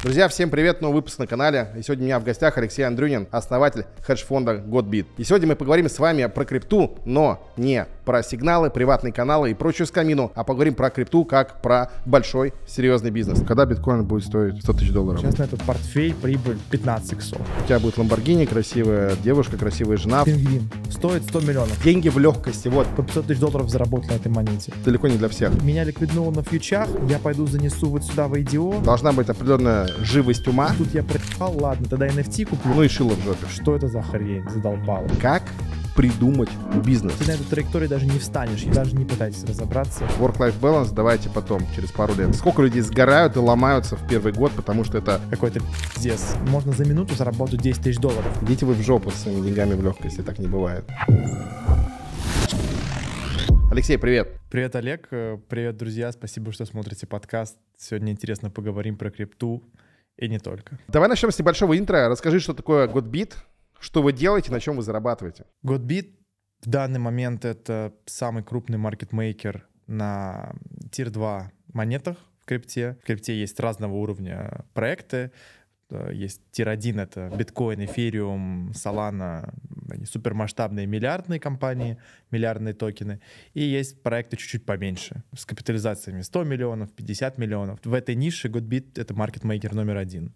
Друзья, всем привет, новый выпуск на канале. И сегодня у меня в гостях Алексей Андрюнин, основатель хедж-фонда GodBit. И сегодня мы поговорим с вами про крипту, но не про сигналы, приватные каналы и прочую скамину, а поговорим про крипту как про большой серьезный бизнес. Когда биткоин будет стоить 100 тысяч долларов? Сейчас на этот портфель прибыль 15 иксов. У тебя будет Ламборгини, красивая девушка, красивая жена. Пингвин. Стоит 100 миллионов. Деньги в легкости, вот. По 500 тысяч долларов заработал на этой монете. Далеко не для всех. Меня ликвиднуло на фьючах, я пойду занесу вот сюда в IDO. Должна быть определенная живость ума. Тут я пропал, ладно, тогда NFT куплю. Ну и шило в жопе. Что это за хрень? Задолбало. Как придумать бизнес. Ты на эту траекторию даже не встанешь, и даже не пытайтесь разобраться. Work-life balance давайте потом, через пару лет. Сколько людей сгорают и ломаются в первый год, потому что это... Какой-то пиздец. Можно за минуту заработать 10 тысяч долларов. Идите вы в жопу с своими деньгами в легкости, так не бывает. Алексей, привет. Привет, Олег. Э, привет, друзья. Спасибо, что смотрите подкаст. Сегодня интересно поговорим про крипту и не только. Давай начнем с небольшого интро. Расскажи, что такое Godbit, что вы делаете, на чем вы зарабатываете. Godbit в данный момент это самый крупный маркетмейкер на тир-2 монетах в крипте. В крипте есть разного уровня проекты есть Тиродин, это биткоин, эфириум, Solana, они супермасштабные миллиардные компании, миллиардные токены. И есть проекты чуть-чуть поменьше, с капитализациями 100 миллионов, 50 миллионов. В этой нише Goodbit это маркетмейкер номер один.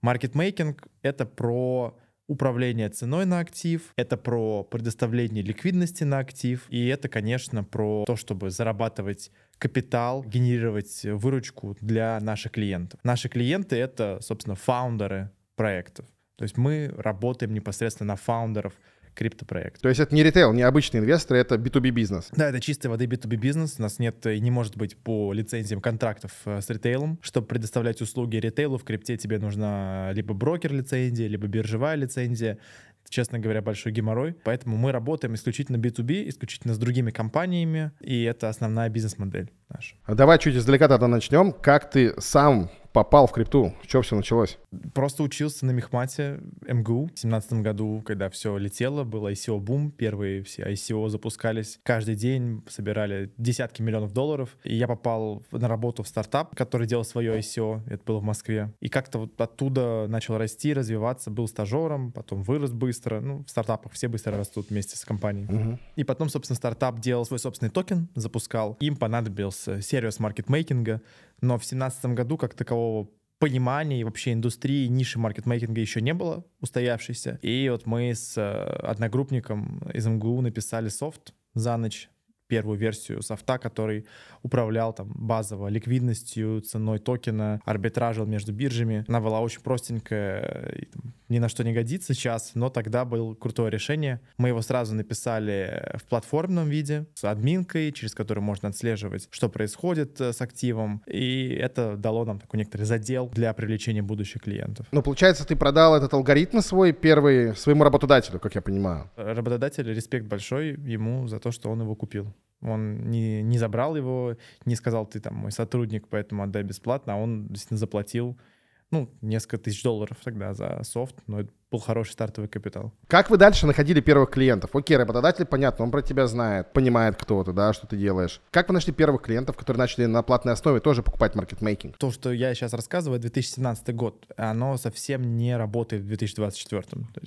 Маркетмейкинг — это про управление ценой на актив, это про предоставление ликвидности на актив, и это, конечно, про то, чтобы зарабатывать капитал, генерировать выручку для наших клиентов. Наши клиенты — это, собственно, фаундеры проектов. То есть мы работаем непосредственно на фаундеров криптопроект. То есть это не ритейл, не обычный инвестор, это B2B бизнес. Да, это чистой воды B2B бизнес. У нас нет и не может быть по лицензиям контрактов э, с ритейлом. Чтобы предоставлять услуги ритейлу в крипте, тебе нужна либо брокер лицензия, либо биржевая лицензия честно говоря, большой геморрой. Поэтому мы работаем исключительно B2B, исключительно с другими компаниями, и это основная бизнес-модель наша. А давай чуть издалека тогда начнем. Как ты сам попал в крипту? С все началось? Просто учился на мехмате МГУ в 2017 году, когда все летело, был ICO-бум, первые все ICO запускались. Каждый день собирали десятки миллионов долларов. И я попал на работу в стартап, который делал свое ICO, это было в Москве. И как-то вот оттуда начал расти, развиваться, был стажером, потом вырос быстро. Ну, в стартапах все быстро растут вместе с компанией. Угу. И потом, собственно, стартап делал свой собственный токен, запускал. Им понадобился сервис маркетмейкинга, но в 2017 году как такового понимания и вообще индустрии, ниши маркетмейкинга еще не было устоявшейся. И вот мы с э, одногруппником из МГУ написали софт за ночь первую версию софта, который управлял там базово ликвидностью, ценой токена, арбитражил между биржами. Она была очень простенькая, э, и, там, ни на что не годится сейчас, но тогда было крутое решение. Мы его сразу написали в платформном виде, с админкой, через которую можно отслеживать, что происходит э, с активом, и это дало нам такой некоторый задел для привлечения будущих клиентов. Но ну, получается, ты продал этот алгоритм свой первый своему работодателю, как я понимаю. Работодатель, респект большой ему за то, что он его купил. Он не, не забрал его, не сказал, ты там мой сотрудник, поэтому отдай бесплатно, а он действительно заплатил ну, несколько тысяч долларов тогда за софт, но это был хороший стартовый капитал. Как вы дальше находили первых клиентов? Окей, работодатель, понятно, он про тебя знает, понимает, кто ты, да, что ты делаешь. Как вы нашли первых клиентов, которые начали на платной основе тоже покупать маркетмейкинг? То, что я сейчас рассказываю, 2017 год, оно совсем не работает в 2024.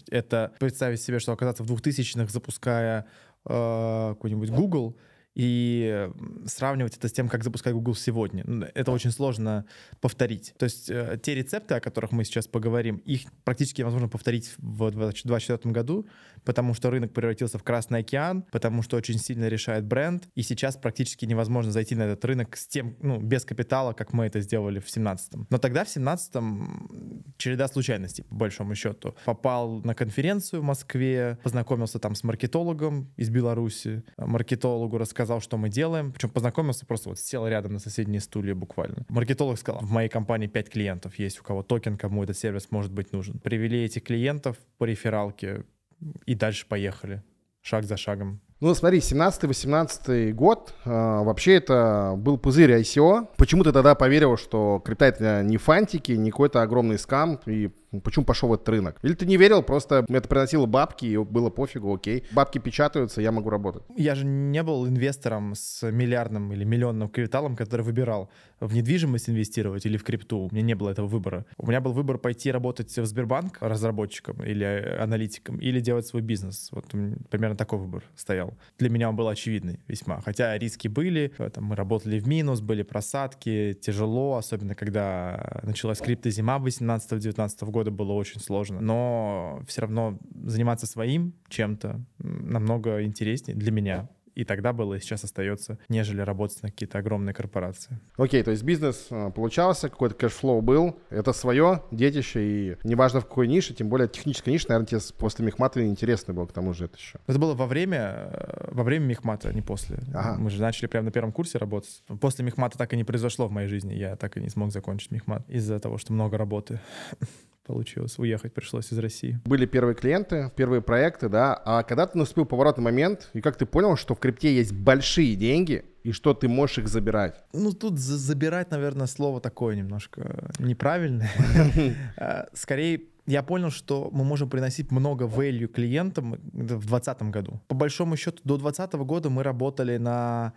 Это представить себе, что оказаться в 2000-х, запуская э, какой-нибудь Google — и сравнивать это с тем, как запускать Google сегодня. Это очень сложно повторить. То есть э, те рецепты, о которых мы сейчас поговорим, их практически невозможно повторить в 2024 году, потому что рынок превратился в Красный океан, потому что очень сильно решает бренд, и сейчас практически невозможно зайти на этот рынок с тем, ну, без капитала, как мы это сделали в 17-м. Но тогда в 17-м череда случайностей, по большому счету. Попал на конференцию в Москве, познакомился там с маркетологом из Беларуси, маркетологу рассказал, что мы делаем, причем познакомился просто вот сел рядом на соседние стулья буквально. Маркетолог сказал, в моей компании 5 клиентов есть, у кого токен, кому этот сервис может быть нужен. Привели этих клиентов по рефералке, и дальше поехали, шаг за шагом. Ну, смотри, 17-18 год, э, вообще это был пузырь ICO. Почему ты тогда поверил, что крипта это не фантики, не какой-то огромный скам, и Почему пошел в этот рынок? Или ты не верил, просто это приносило бабки, и было пофигу, окей. Бабки печатаются, я могу работать. Я же не был инвестором с миллиардным или миллионным капиталом, который выбирал в недвижимость инвестировать или в крипту. У меня не было этого выбора. У меня был выбор пойти работать в Сбербанк разработчиком или э, аналитиком, или делать свой бизнес. Вот примерно такой выбор стоял. Для меня он был очевидный весьма. Хотя риски были, э, там, мы работали в минус, были просадки, тяжело, особенно когда э, началась криптозима 18-19 года года было очень сложно. Но все равно заниматься своим чем-то намного интереснее для меня, и тогда было, и сейчас остается, нежели работать на какие-то огромные корпорации. Окей, okay, то есть бизнес э, получался, какой-то кэшфлоу был, это свое детище, и неважно в какой нише, тем более техническая ниша, наверное, тебе после Мехмата интересно было, к тому же это еще. Это было во время, э, во время Мехмата, а не после. Ага. Мы же начали прямо на первом курсе работать. После Мехмата так и не произошло в моей жизни, я так и не смог закончить Мехмат из-за того, что много работы. получилось. Уехать пришлось из России. Были первые клиенты, первые проекты, да. А когда ты наступил поворотный момент, и как ты понял, что в крипте есть большие деньги, и что ты можешь их забирать? Ну, тут забирать, наверное, слово такое немножко неправильное. А, скорее, я понял, что мы можем приносить много value клиентам э, в 2020 году. По большому счету, до 2020 года мы работали на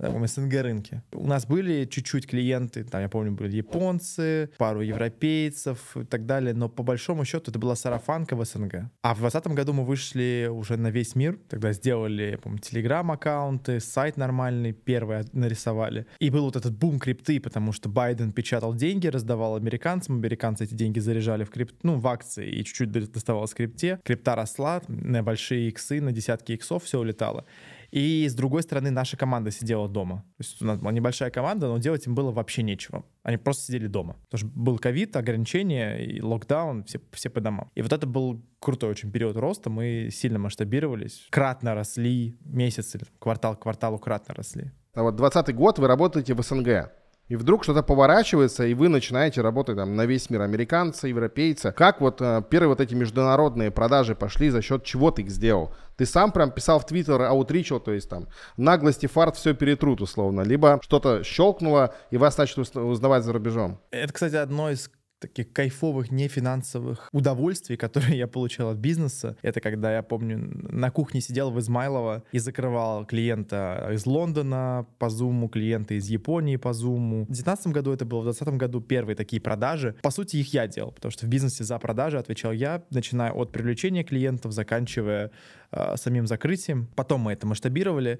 там, эм СНГ рынке. У нас были чуть-чуть клиенты, там, я помню, были японцы, пару европейцев и так далее, но по большому счету это была сарафанка в СНГ. А в 2020 году мы вышли уже на весь мир, тогда сделали, я помню, телеграм-аккаунты, сайт нормальный, первый нарисовали. И был вот этот бум крипты, потому что Байден печатал деньги, раздавал американцам, американцы эти деньги заряжали в крипт, ну, в акции и чуть-чуть доставалось крипте. Крипта росла, на большие иксы, на десятки иксов все улетало. И с другой стороны, наша команда сидела дома. То есть у нас была небольшая команда, но делать им было вообще нечего. Они просто сидели дома. Потому что был ковид, ограничения, и локдаун, все, все по домам. И вот это был крутой очень период роста. Мы сильно масштабировались, кратно росли, месяцы, квартал к кварталу кратно росли. А вот 20 год вы работаете в СНГ. И вдруг что-то поворачивается, и вы начинаете работать там на весь мир, американца, европейца. Как вот э, первые вот эти международные продажи пошли, за счет чего ты их сделал? Ты сам прям писал в Твиттер, аутричил, то есть там наглости, фарт, все перетрут условно. Либо что-то щелкнуло, и вас начали узнавать за рубежом. Это, кстати, одно из таких кайфовых нефинансовых удовольствий, которые я получал от бизнеса. Это когда я помню, на кухне сидел в Измайлово и закрывал клиента из Лондона по Зуму, клиента из Японии по Зуму. В 2019 году это было, в 2020 году первые такие продажи. По сути, их я делал, потому что в бизнесе за продажи отвечал я, начиная от привлечения клиентов, заканчивая э, самим закрытием. Потом мы это масштабировали.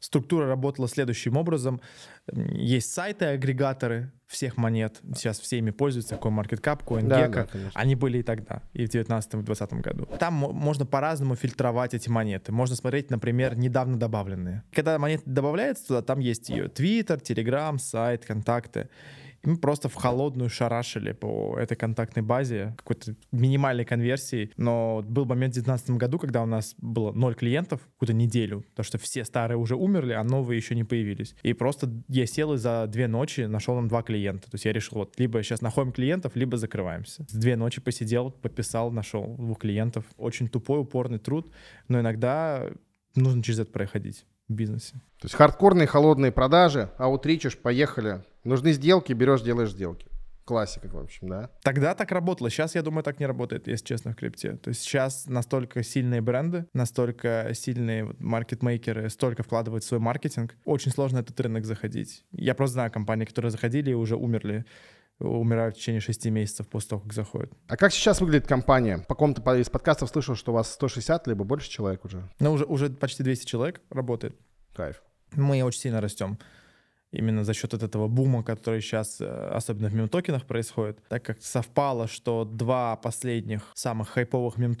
Структура работала следующим образом. Есть сайты, агрегаторы всех монет. Сейчас все ими пользуются. CoinMarketCap, CoinGecko. Да, да, Они были и тогда, и в 2019, и 2020 году. Там можно по-разному фильтровать эти монеты. Можно смотреть, например, недавно добавленные. Когда монета добавляется туда, там есть ее Twitter, Telegram, сайт, контакты. И мы просто в холодную шарашили по этой контактной базе, какой-то минимальной конверсии. Но был момент в 2019 году, когда у нас было ноль клиентов, какую-то неделю, потому что все старые уже умерли, а новые еще не появились. И просто я сел и за две ночи нашел нам два клиента. То есть я решил, вот, либо сейчас находим клиентов, либо закрываемся. Две ночи посидел, пописал, нашел двух клиентов. Очень тупой, упорный труд, но иногда нужно через это проходить в бизнесе. То есть хардкорные холодные продажи, аутричишь, поехали, Нужны сделки, берешь, делаешь сделки. Классика, в общем, да. Тогда так работало. Сейчас, я думаю, так не работает, если честно, в крипте. То есть сейчас настолько сильные бренды, настолько сильные маркетмейкеры, столько вкладывают в свой маркетинг. Очень сложно этот рынок заходить. Я просто знаю компании, которые заходили и уже умерли умирают в течение 6 месяцев после того, как заходят. А как сейчас выглядит компания? По какому-то из подкастов слышал, что у вас 160 либо больше человек уже. Ну, уже, уже почти 200 человек работает. Кайф. Мы очень сильно растем именно за счет вот этого бума, который сейчас, э, особенно в мем происходит, так как совпало, что два последних самых хайповых мем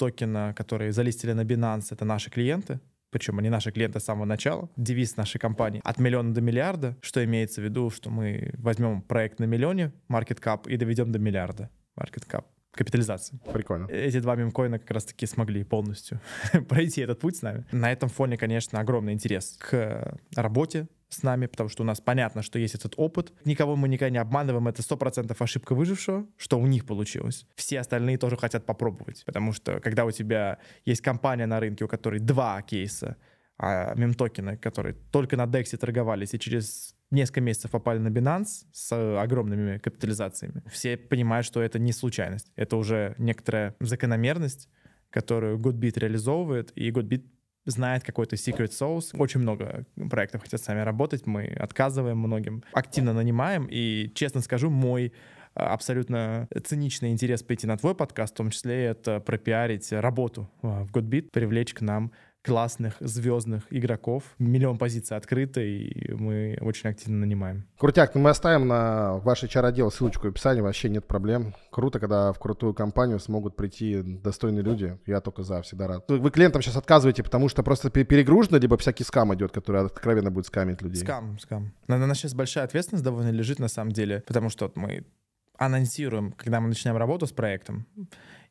которые залистили на Binance, это наши клиенты, причем они наши клиенты с самого начала, девиз нашей компании от миллиона до миллиарда, что имеется в виду, что мы возьмем проект на миллионе, market cap, и доведем до миллиарда market cap капитализации. Прикольно. Эти два мемкоина как раз-таки смогли полностью пройти этот путь с нами. На этом фоне, конечно, огромный интерес к э, работе с нами, потому что у нас понятно, что есть этот опыт. Никого мы никогда не обманываем, это 100% ошибка выжившего, что у них получилось. Все остальные тоже хотят попробовать, потому что когда у тебя есть компания на рынке, у которой два кейса, а мемтокены, которые только на DEX торговались и через несколько месяцев попали на Binance с э, огромными капитализациями, все понимают, что это не случайность. Это уже некоторая закономерность, которую GoodBit реализовывает, и GoodBit знает какой-то secret sauce. Очень много проектов хотят с нами работать, мы отказываем многим, активно нанимаем, и, честно скажу, мой э, абсолютно циничный интерес прийти на твой подкаст, в том числе это пропиарить работу э, в GoodBit, привлечь к нам классных звездных игроков. Миллион позиций открыто, и мы очень активно нанимаем. Крутяк, ну мы оставим на ваше чародел ссылочку в описании, вообще нет проблем. Круто, когда в крутую компанию смогут прийти достойные люди. Я только за, всегда рад. Вы клиентам сейчас отказываете, потому что просто перегружено, либо всякий скам идет, который откровенно будет скамить людей? Скам, скам. На, на нас сейчас большая ответственность довольно лежит на самом деле, потому что мы анонсируем, когда мы начинаем работу с проектом.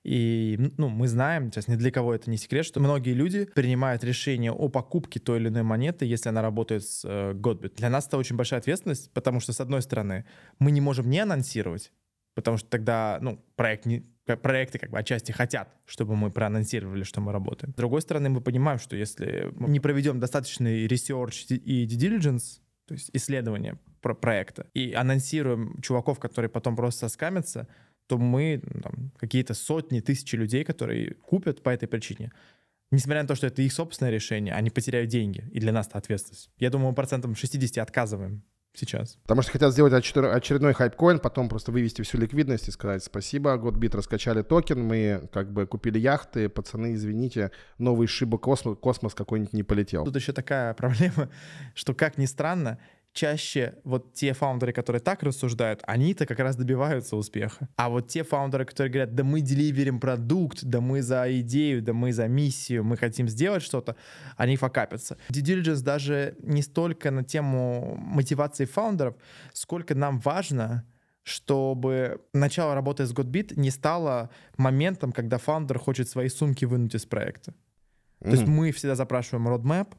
И ну, мы знаем, сейчас ни для кого это не секрет, что многие люди принимают решение о покупке той или иной монеты, если она работает с э, Godbit. Для нас это очень большая ответственность, потому что, с одной стороны, мы не можем не анонсировать, потому что тогда ну, проект не, проекты как бы отчасти хотят, чтобы мы проанонсировали, что мы работаем. С другой стороны, мы понимаем, что если мы не проведем достаточный research и due diligence, то есть исследование про проекта и анонсируем чуваков, которые потом просто соскамятся, то мы там, какие-то сотни, тысячи людей, которые купят по этой причине, несмотря на то, что это их собственное решение, они потеряют деньги, и для нас это ответственность. Я думаю, мы процентом 60 отказываем сейчас. Потому что хотят сделать очередной хайпкоин, потом просто вывести всю ликвидность и сказать спасибо, год бит раскачали токен, мы как бы купили яхты, пацаны, извините, новый шиба космос, космос какой-нибудь не полетел. Тут еще такая проблема, что как ни странно, чаще вот те фаундеры, которые так рассуждают, они-то как раз добиваются успеха. А вот те фаундеры, которые говорят, да мы деливерим продукт, да мы за идею, да мы за миссию, мы хотим сделать что-то, они факапятся. Due diligence даже не столько на тему мотивации фаундеров, сколько нам важно, чтобы начало работы с Godbit не стало моментом, когда фаундер хочет свои сумки вынуть из проекта. Mm-hmm. То есть мы всегда запрашиваем roadmap,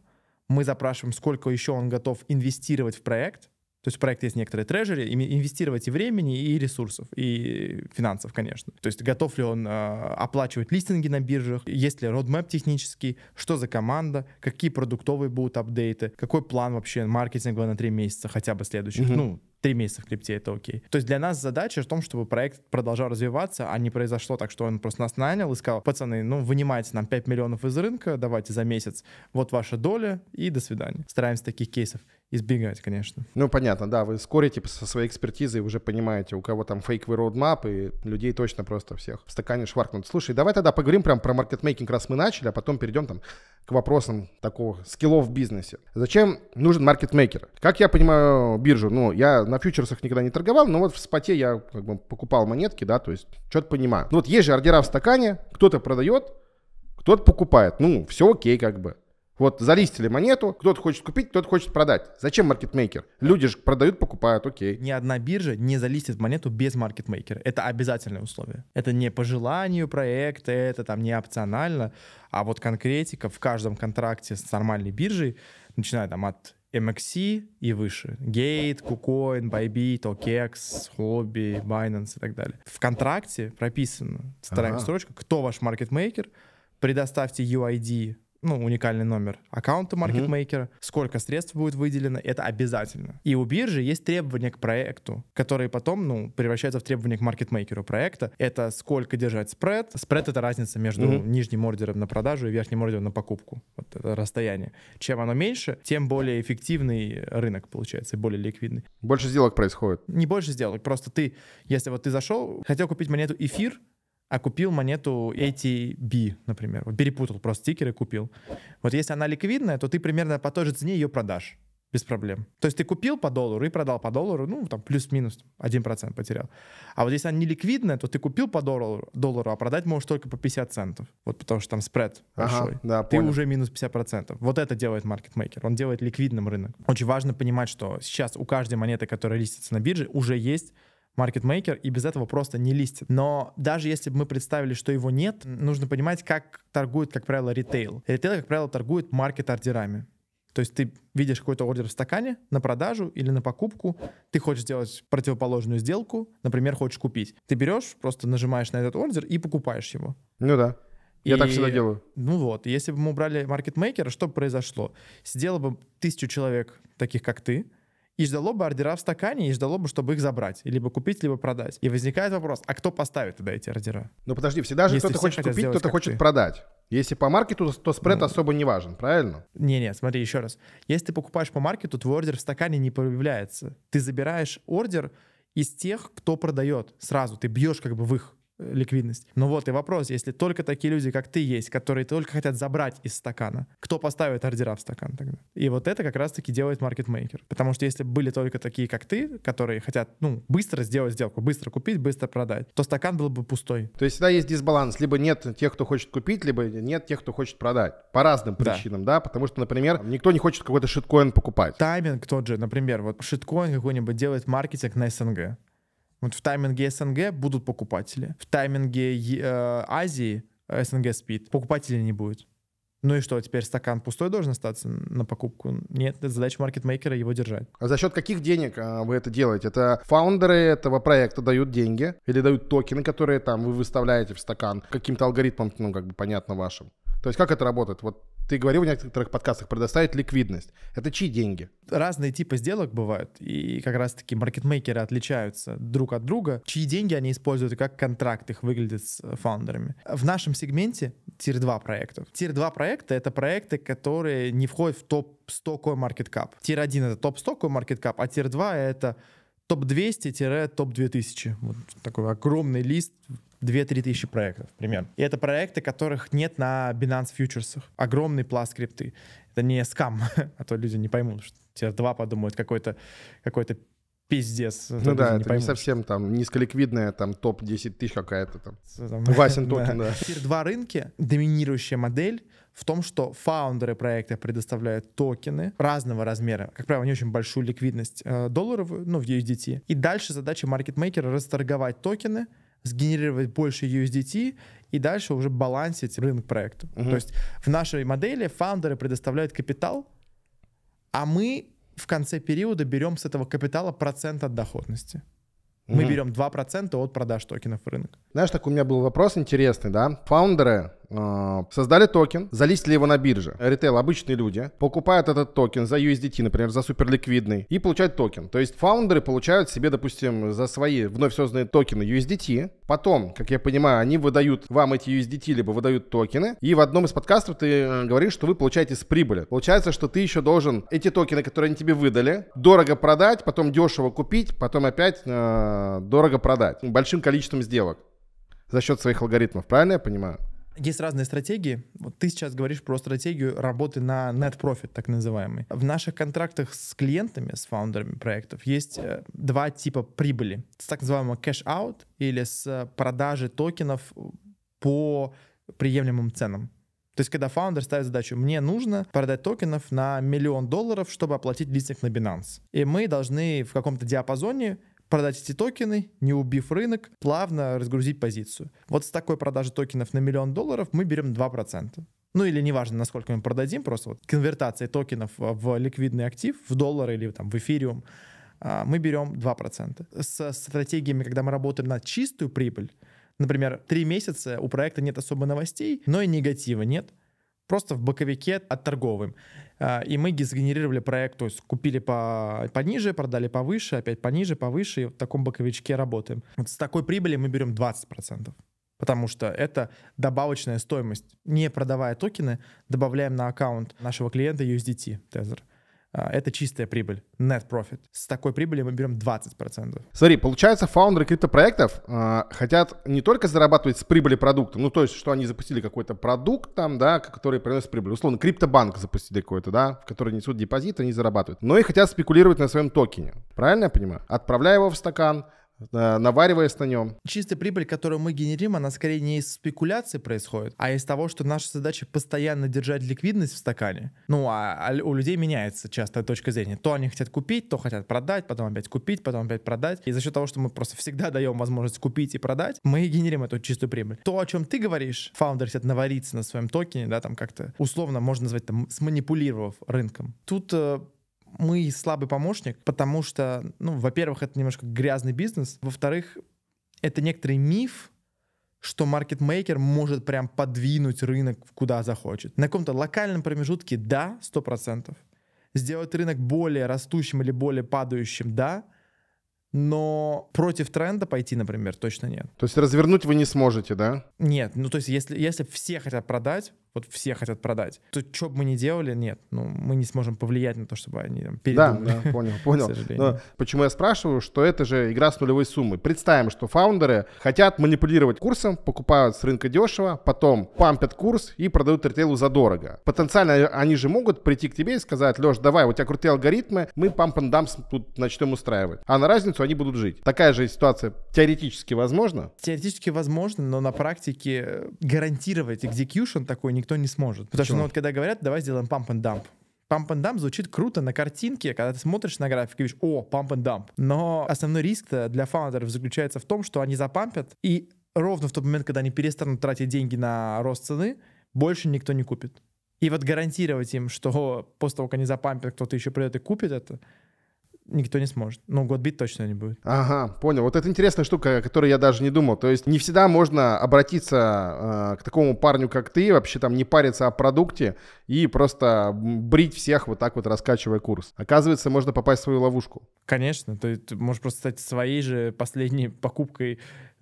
мы запрашиваем, сколько еще он готов инвестировать в проект. То есть в проект есть некоторые трежери, инвестировать и времени, и ресурсов, и финансов, конечно. То есть готов ли он э, оплачивать листинги на биржах, есть ли родмэп технический, что за команда, какие продуктовые будут апдейты, какой план вообще маркетинга на три месяца хотя бы следующих. mm Ну, три месяца в крипте, это окей. То есть для нас задача в том, чтобы проект продолжал развиваться, а не произошло так, что он просто нас нанял и сказал, пацаны, ну, вынимайте нам 5 миллионов из рынка, давайте за месяц, вот ваша доля и до свидания. Стараемся таких кейсов избегать, конечно. Ну, понятно, да, вы скорите со своей экспертизой, уже понимаете, у кого там фейковый роудмап, и людей точно просто всех в стакане шваркнут. Слушай, давай тогда поговорим прям про маркетмейкинг, раз мы начали, а потом перейдем там к вопросам такого скиллов в бизнесе. Зачем нужен маркетмейкер? Как я понимаю биржу? Ну, я на фьючерсах никогда не торговал, но вот в споте я как бы покупал монетки, да, то есть что-то понимаю. Ну, вот есть же ордера в стакане, кто-то продает, кто-то покупает. Ну, все окей как бы. Вот залистили монету, кто-то хочет купить, кто-то хочет продать. Зачем маркетмейкер? Люди же продают, покупают, окей. Ни одна биржа не залистит монету без маркетмейкера. Это обязательное условие. Это не по желанию проекта, это там не опционально, а вот конкретика в каждом контракте с нормальной биржей, начиная там от MXC и выше. Gate, KuCoin, Bybit, OKEx, Hobby, Binance и так далее. В контракте прописано, вторая ага. строчка, кто ваш маркетмейкер, предоставьте UID ну, уникальный номер аккаунта маркетмейкера, угу. сколько средств будет выделено, это обязательно. И у биржи есть требования к проекту, которые потом, ну, превращаются в требования к маркетмейкеру проекта. Это сколько держать спред. Спред — это разница между угу. нижним ордером на продажу и верхним ордером на покупку. Вот это расстояние. Чем оно меньше, тем более эффективный рынок получается, и более ликвидный. Больше сделок происходит? Не больше сделок, просто ты, если вот ты зашел, хотел купить монету эфир — а купил монету ATB, например. Вот перепутал просто стикеры, купил. Вот если она ликвидная, то ты примерно по той же цене ее продашь без проблем. То есть ты купил по доллару и продал по доллару, ну, там, плюс-минус 1% потерял. А вот если она не ликвидная, то ты купил по доллару, доллару, а продать можешь только по 50 центов. Вот потому что там спред большой. Ага, да, ты понял. уже минус 50%. Вот это делает маркетмейкер. Он делает ликвидным рынок. Очень важно понимать, что сейчас у каждой монеты, которая листится на бирже, уже есть маркетмейкер, и без этого просто не листит. Но даже если бы мы представили, что его нет, нужно понимать, как торгует, как правило, ритейл. Ритейл, как правило, торгует маркет-ордерами. То есть ты видишь какой-то ордер в стакане на продажу или на покупку, ты хочешь сделать противоположную сделку, например, хочешь купить. Ты берешь, просто нажимаешь на этот ордер и покупаешь его. Ну да. Я так всегда делаю. Ну вот, если бы мы убрали маркетмейкера, что бы произошло? Сидело бы тысячу человек, таких как ты, и ждало бы ордера в стакане, и ждало бы, чтобы их забрать, либо купить, либо продать. И возникает вопрос, а кто поставит туда эти ордера? Ну подожди, всегда же кто-то хочет купить, кто-то хочет ты. продать. Если по маркету, то спред ну, особо не важен, правильно? Не-не, смотри еще раз. Если ты покупаешь по маркету, твой ордер в стакане не появляется. Ты забираешь ордер из тех, кто продает сразу. Ты бьешь как бы в их ликвидность. Но вот и вопрос, если только такие люди, как ты, есть, которые только хотят забрать из стакана, кто поставит ордера в стакан тогда? И вот это как раз-таки делает маркетмейкер. Потому что если были только такие, как ты, которые хотят, ну, быстро сделать сделку, быстро купить, быстро продать, то стакан был бы пустой. То есть всегда есть дисбаланс. Либо нет тех, кто хочет купить, либо нет тех, кто хочет продать. По разным да. причинам, да? Потому что, например, никто не хочет какой-то шиткоин покупать. Тайминг тот же, например, вот шиткоин какой-нибудь делает маркетинг на СНГ. Вот в тайминге СНГ будут покупатели. В тайминге э, Азии э, СНГ спит. Покупателей не будет. Ну и что, теперь стакан пустой должен остаться на покупку? Нет, это задача маркетмейкера его держать. А за счет каких денег а, вы это делаете? Это фаундеры этого проекта дают деньги или дают токены, которые там вы выставляете в стакан каким-то алгоритмом, ну как бы понятно вашим? То есть как это работает? Вот ты говорил в некоторых подкастах предоставить ликвидность. Это чьи деньги? Разные типы сделок бывают, и как раз-таки маркетмейкеры отличаются друг от друга, чьи деньги они используют и как контракт их выглядит с фаундерами. В нашем сегменте тир-2 проектов. Тир-2 проекта — это проекты, которые не входят в топ-100 CoinMarketCap. Тир-1 — это топ-100 CoinMarketCap, а тир-2 — это топ-200-топ-2000. Вот такой огромный лист 2-3 тысячи проектов, примерно. И это проекты, которых нет на Binance фьючерсах. Огромный пласт крипты. Это не скам, а то люди не поймут, что те два подумают, какой-то какой пиздец. Ну да, не это поймут. не совсем там низколиквидная, там топ-10 тысяч какая-то там. там Васин токен, да. два рынки, доминирующая модель в том, что фаундеры проекта предоставляют токены разного размера, как правило, не очень большую ликвидность э, долларовую, ну, в USDT. И дальше задача маркетмейкера расторговать токены — сгенерировать больше USDT и дальше уже балансить рынок проекта. Угу. То есть в нашей модели фаундеры предоставляют капитал, а мы в конце периода берем с этого капитала процент от доходности. Угу. Мы берем 2% от продаж токенов в рынок. Знаешь, так у меня был вопрос интересный, да? Фаундеры а, создали токен, залистили его на бирже. Ритейл, обычные люди, покупают этот токен за USDT, например, за суперликвидный, и получают токен. То есть фаундеры получают себе, допустим, за свои вновь созданные токены USDT. Потом, как я понимаю, они выдают вам эти USDT, либо выдают токены. И в одном из подкастов ты э, говоришь, что вы получаете с прибыли. Получается, что ты еще должен эти токены, которые они тебе выдали, дорого продать, потом дешево купить, потом опять э, дорого продать. Большим количеством сделок за счет своих алгоритмов. Правильно я понимаю? Есть разные стратегии. Вот ты сейчас говоришь про стратегию работы на net profit, так называемый. В наших контрактах с клиентами, с фаундерами проектов, есть э, два типа прибыли. С так называемого cash out или с э, продажи токенов по приемлемым ценам. То есть, когда фаундер ставит задачу, мне нужно продать токенов на миллион долларов, чтобы оплатить листинг на Binance. И мы должны в каком-то диапазоне продать эти токены, не убив рынок, плавно разгрузить позицию. Вот с такой продажи токенов на миллион долларов мы берем 2%. Ну или неважно, насколько мы продадим, просто вот конвертация токенов в ликвидный актив, в доллары или там в эфириум, а, мы берем 2%. С стратегиями, когда мы работаем на чистую прибыль, например, 3 месяца у проекта нет особо новостей, но и негатива нет, просто в боковике отторговываем. А, и мы сгенерировали проект, то есть купили по, пониже, продали повыше, опять пониже, повыше, и в таком боковичке работаем. Вот с такой прибыли мы берем 20%. Потому что это добавочная стоимость. Не продавая токены, добавляем на аккаунт нашего клиента USDT, Tether. А, это чистая прибыль, net profit. С такой прибыли мы берем 20%. Смотри, получается, фаундеры криптопроектов э, хотят не только зарабатывать с прибыли продукта, ну то есть, что они запустили какой-то продукт там, да, который приносит прибыль. Условно, криптобанк запустили какой-то, да, в который несут депозит, они зарабатывают. Но и хотят спекулировать на своем токене. Правильно я понимаю? Отправляя его в стакан, Э, навариваясь на нем. Чистая прибыль, которую мы генерим, она скорее не из спекуляции происходит, а из того, что наша задача постоянно держать ликвидность в стакане. Ну, а, а у людей меняется часто точка зрения. То они хотят купить, то хотят продать, потом опять купить, потом опять продать. И за счет того, что мы просто всегда даем возможность купить и продать, мы генерим эту чистую прибыль. То, о чем ты говоришь, фаундер хотят навариться на своем токене, да, там как-то условно можно назвать там сманипулировав рынком. Тут э, мы слабый помощник, потому что, ну, во-первых, это немножко грязный бизнес, во-вторых, это некоторый миф, что маркетмейкер может прям подвинуть рынок куда захочет. На каком-то локальном промежутке – да, 100%. Сделать рынок более растущим или более падающим – да, но против тренда пойти, например, точно нет. То есть развернуть вы не сможете, да? Нет, ну то есть если, если все хотят продать, вот все хотят продать. То, что бы мы ни делали, нет, ну, мы не сможем повлиять на то, чтобы они там, передумали. Да, да, понял, понял. Но почему я спрашиваю, что это же игра с нулевой суммой. Представим, что фаундеры хотят манипулировать курсом, покупают с рынка дешево, потом пампят курс и продают ритейлу задорого. Потенциально они же могут прийти к тебе и сказать, Леш, давай, у тебя крутые алгоритмы, мы памп and дампс тут начнем устраивать. А на разницу они будут жить. Такая же ситуация теоретически возможна? Теоретически возможно, но на практике гарантировать экзекьюшн такой не никто не сможет. Потому Почему? что, ну, вот когда говорят, давай сделаем pump and dump. Pump and dump звучит круто на картинке, когда ты смотришь на график и видишь, о, pump and dump. Но основной риск-то для фаундеров заключается в том, что они запампят, и ровно в тот момент, когда они перестанут тратить деньги на рост цены, больше никто не купит. И вот гарантировать им, что после того, как они запампят, кто-то еще придет и купит это, никто не сможет. Ну, год бит точно не будет. Ага, понял. Вот это интересная штука, о которой я даже не думал. То есть не всегда можно обратиться э, к такому парню, как ты, вообще там не париться о продукте и просто брить всех вот так вот, раскачивая курс. Оказывается, можно попасть в свою ловушку. Конечно. Ты, ты можешь просто стать своей же последней покупкой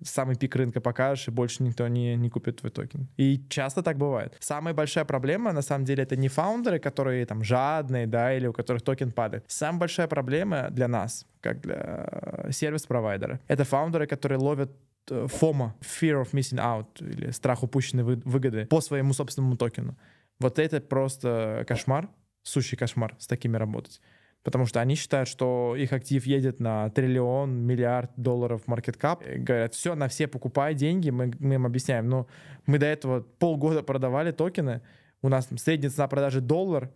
самый пик рынка покажешь, и больше никто не, не купит твой токен. И часто так бывает. Самая большая проблема, на самом деле, это не фаундеры, которые там жадные, да, или у которых токен падает. Самая большая проблема для нас, как для э, сервис-провайдера, это фаундеры, которые ловят FOMO, э, Fear of Missing Out, или страх упущенной выгоды по своему собственному токену. Вот это просто кошмар, сущий кошмар с такими работать. Потому что они считают, что их актив едет на триллион, миллиард долларов market cap. И говорят, все, на все покупай деньги, мы, мы им объясняем. Но мы до этого полгода продавали токены, у нас там средняя цена продажи доллар,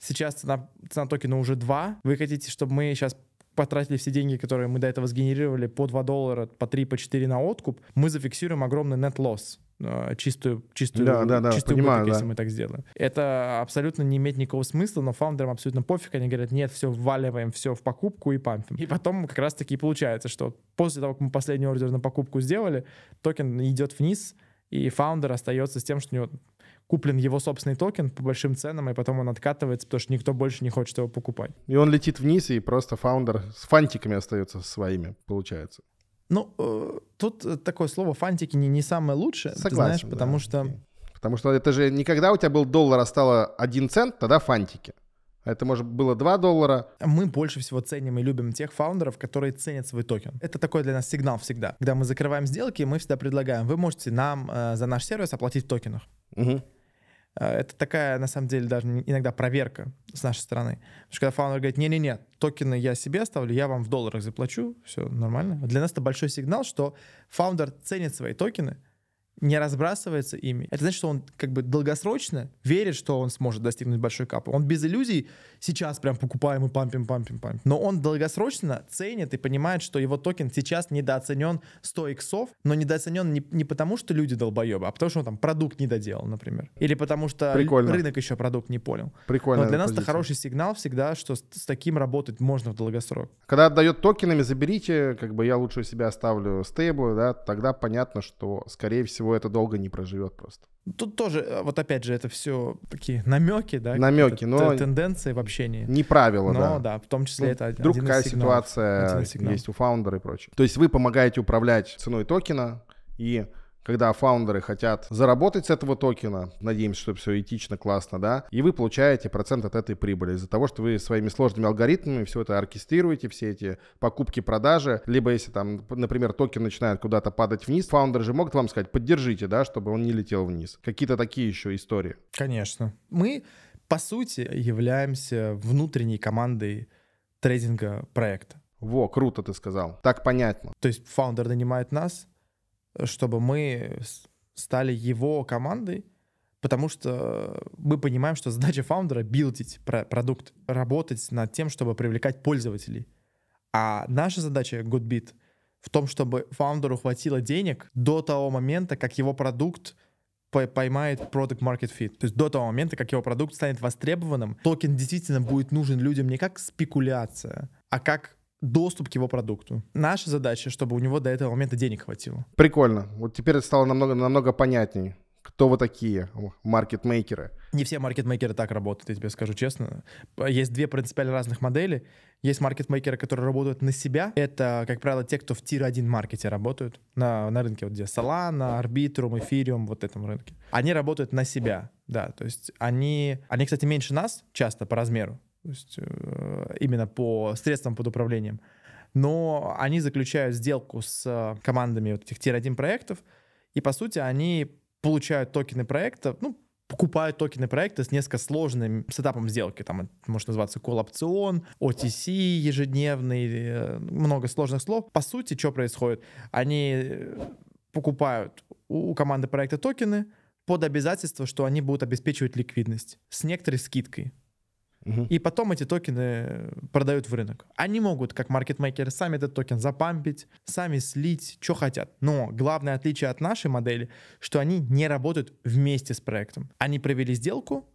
сейчас цена, цена токена уже 2. Вы хотите, чтобы мы сейчас потратили все деньги, которые мы до этого сгенерировали по 2 доллара, по 3, по 4 на откуп, мы зафиксируем огромный net loss. А, чистую, чистую, да, да, да, чистую понимаю, выгоду, да. если мы так сделаем. Это абсолютно не имеет никакого смысла, но фаундерам абсолютно пофиг, они говорят, нет, все, вваливаем все в покупку и пампим. И потом как раз таки получается, что после того, как мы последний ордер на покупку сделали, токен идет вниз, и фаундер остается с тем, что у него куплен его собственный токен по большим ценам, и потом он откатывается, потому что никто больше не хочет его покупать. И он летит вниз, и просто фаундер с фантиками остается своими, получается. Ну, э, тут э, такое слово фантики не, не самое лучшее, Согласен, ты знаешь, да, потому что... Потому что это же никогда у тебя был доллар, а стало 1 цент, тогда фантики. Это, может, было 2 доллара. Мы больше всего ценим и любим тех фаундеров, которые ценят свой токен. Это такой для нас сигнал всегда. Когда мы закрываем сделки, мы всегда предлагаем, вы можете нам э, за наш сервис оплатить в токенах. Угу. А, это такая, на самом деле, даже иногда проверка с нашей стороны. Потому что когда фаундер говорит, не-не-не, токены я себе оставлю, я вам в долларах заплачу, все нормально. Для нас это большой сигнал, что фаундер ценит свои токены, не разбрасывается ими, это значит, что он как бы долгосрочно верит, что он сможет достигнуть большой капы. Он без иллюзий сейчас прям покупаем и пампим, пампим, пампим. Но он долгосрочно ценит и понимает, что его токен сейчас недооценен 100 иксов, но недооценен не, не потому, что люди долбоебы, а потому что он там продукт не доделал, например. Или потому что Прикольно. рынок еще продукт не понял. Прикольно. Но для нас позиция. это хороший сигнал всегда, что с, с таким работать можно в долгосрок. Когда отдает токенами, заберите, как бы я лучше у себя оставлю стейблы, да, тогда понятно, что, скорее всего, него это долго не проживет просто. Ну, тут тоже, э, вот опять же, это все такие намеки, да? Намеки, но... Тенденции в общении. Не правила, но, да. да, в том числе ну, это один Вдруг один какая ситуация один есть у фаундера и прочее. То есть вы помогаете управлять ценой токена, и когда фаундеры хотят заработать с этого токена, надеемся, что все этично, классно, да, и вы получаете процент от этой прибыли из-за того, что вы своими сложными алгоритмами все это оркестрируете, все эти покупки, продажи, либо если там, например, токен начинает куда-то падать вниз, фаундеры же могут вам сказать, поддержите, да, чтобы он не летел вниз. Какие-то такие еще истории. Конечно. Мы, по сути, являемся внутренней командой трейдинга проекта. Во, круто ты сказал. Так понятно. То есть фаундер нанимает нас, чтобы мы стали его командой, потому что мы понимаем, что задача фаундера — билдить продукт, работать над тем, чтобы привлекать пользователей. А наша задача GoodBit в том, чтобы фаундеру хватило денег до того момента, как его продукт поймает product market fit. То есть до того момента, как его продукт станет востребованным, токен действительно будет нужен людям не как спекуляция, а как доступ к его продукту. Наша задача, чтобы у него до этого момента денег хватило. Прикольно. Вот теперь это стало намного, намного понятнее. Кто вы такие, маркетмейкеры? Не все маркетмейкеры так работают, я тебе скажу честно. Есть две принципиально разных модели. Есть маркетмейкеры, которые работают на себя. Это, как правило, те, кто в тир-1 маркете работают. На, на рынке, вот где Solana, Arbitrum, Ethereum, вот этом рынке. Они работают на себя, да. То есть они, они, кстати, меньше нас часто по размеру то есть э, именно по средствам под управлением. Но они заключают сделку с командами вот этих тир-1 проектов, и по сути они получают токены проекта, ну, покупают токены проекта с несколько сложным сетапом сделки. Там это может называться колл-опцион, OTC ежедневный, э, много сложных слов. По сути, что происходит? Они покупают у команды проекта токены под обязательство, что они будут обеспечивать ликвидность с некоторой скидкой. И потом эти токены э, продают в рынок. Они могут, как маркетмейкеры, сами этот токен запампить, сами слить, что хотят. Но главное отличие от нашей модели, что они не работают вместе с проектом. Они провели сделку,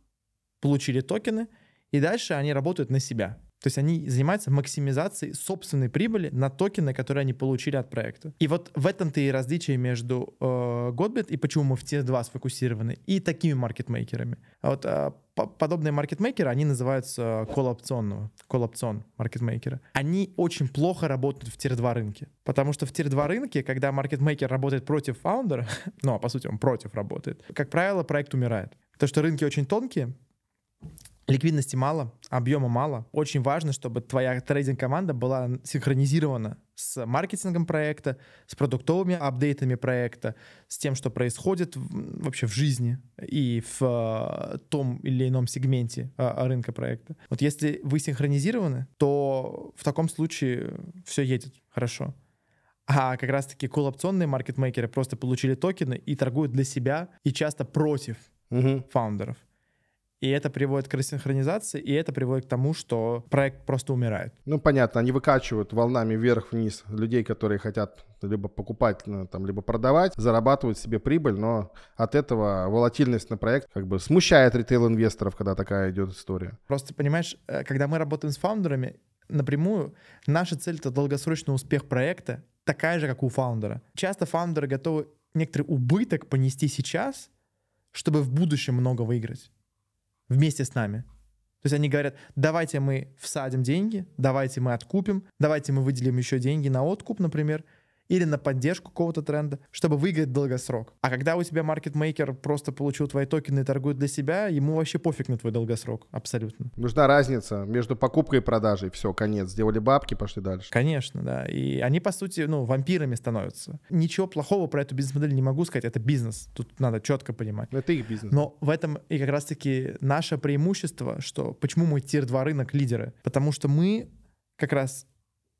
получили токены, и дальше они работают на себя. То есть они занимаются максимизацией собственной прибыли на токены, которые они получили от проекта. И вот в этом-то и различие между э, Godbit и почему мы в те два сфокусированы, и такими маркетмейкерами. А вот э, подобные маркетмейкеры, они называются коллапционного коллапцион маркетмейкера. Они очень плохо работают в тир-2 рынке, потому что в тир-2 рынке, когда маркетмейкер работает против фаундера, ну, а по сути он против работает, как правило, проект умирает. То, что рынки очень тонкие, ликвидности мало, объема мало. Очень важно, чтобы твоя трейдинг-команда была синхронизирована с маркетингом проекта, с продуктовыми апдейтами проекта, с тем, что происходит вообще в жизни и в э, том или ином сегменте э, рынка проекта. Вот если вы синхронизированы, то в таком случае все едет хорошо. А как раз-таки коллапционные маркетмейкеры просто получили токены и торгуют для себя и часто против угу. фаундеров. И это приводит к рассинхронизации, и это приводит к тому, что проект просто умирает. Ну, понятно, они выкачивают волнами вверх-вниз людей, которые хотят либо покупать, ну, там, либо продавать, зарабатывают себе прибыль, но от этого волатильность на проект как бы смущает ритейл-инвесторов, когда такая идет история. Просто понимаешь, э, когда мы работаем с фаундерами, напрямую, наша цель — это долгосрочный успех проекта, такая же, как у фаундера. Часто фаундеры готовы некоторый убыток понести сейчас, чтобы в будущем много выиграть вместе с нами. То есть они говорят, давайте мы всадим деньги, давайте мы откупим, давайте мы выделим еще деньги на откуп, например, или на поддержку какого-то тренда, чтобы выиграть долгосрок. А когда у тебя маркетмейкер просто получил твои токены и торгует для себя, ему вообще пофиг на твой долгосрок, абсолютно. Нужна разница между покупкой и продажей, все, конец, сделали бабки, пошли дальше. Конечно, да, и они, по сути, ну, вампирами становятся. Ничего плохого про эту бизнес-модель не могу сказать, это бизнес, тут надо четко понимать. Это их бизнес. Но в этом и как раз-таки наше преимущество, что почему мы тир-2 рынок лидеры, потому что мы как раз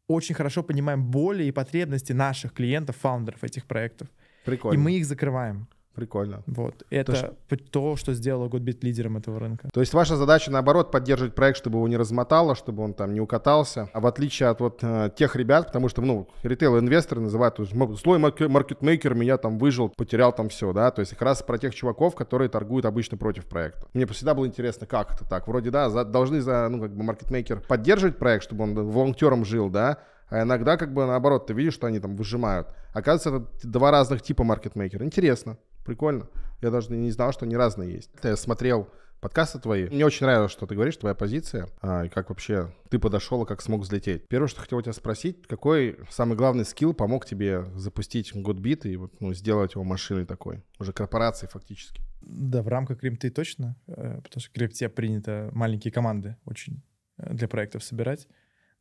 очень хорошо понимаем боли и потребности наших клиентов, фаундеров этих проектов. Прикольно. И мы их закрываем. Прикольно. Вот. Это то, что, то, что сделало Godbit лидером этого рынка. То есть ваша задача, наоборот, поддерживать проект, чтобы его не размотало, чтобы он там не укатался. А в отличие от вот э, тех ребят, потому что, ну, ритейл-инвесторы называют, слой маркетмейкер меня там выжил, потерял там все, да. То есть как раз про тех чуваков, которые торгуют обычно против проекта. Мне всегда было интересно, как это так. Вроде, да, за, должны за, ну, как бы маркетмейкер поддерживать проект, чтобы он волонтером жил, да, а иногда, как бы, наоборот, ты видишь, что они там выжимают. Оказывается, это два разных типа маркетмейкера. Интересно. Прикольно. Я даже не знал, что они разные есть. Я смотрел подкасты твои. Мне очень нравилось, что ты говоришь, твоя позиция, а, и как вообще ты подошел, и как смог взлететь. Первое, что хотел у тебя спросить, какой самый главный скилл помог тебе запустить Godbit и вот, ну, сделать его машиной такой, уже корпорации фактически? Да, в рамках крипты точно, э, потому что в крипте принято маленькие команды очень э, для проектов собирать.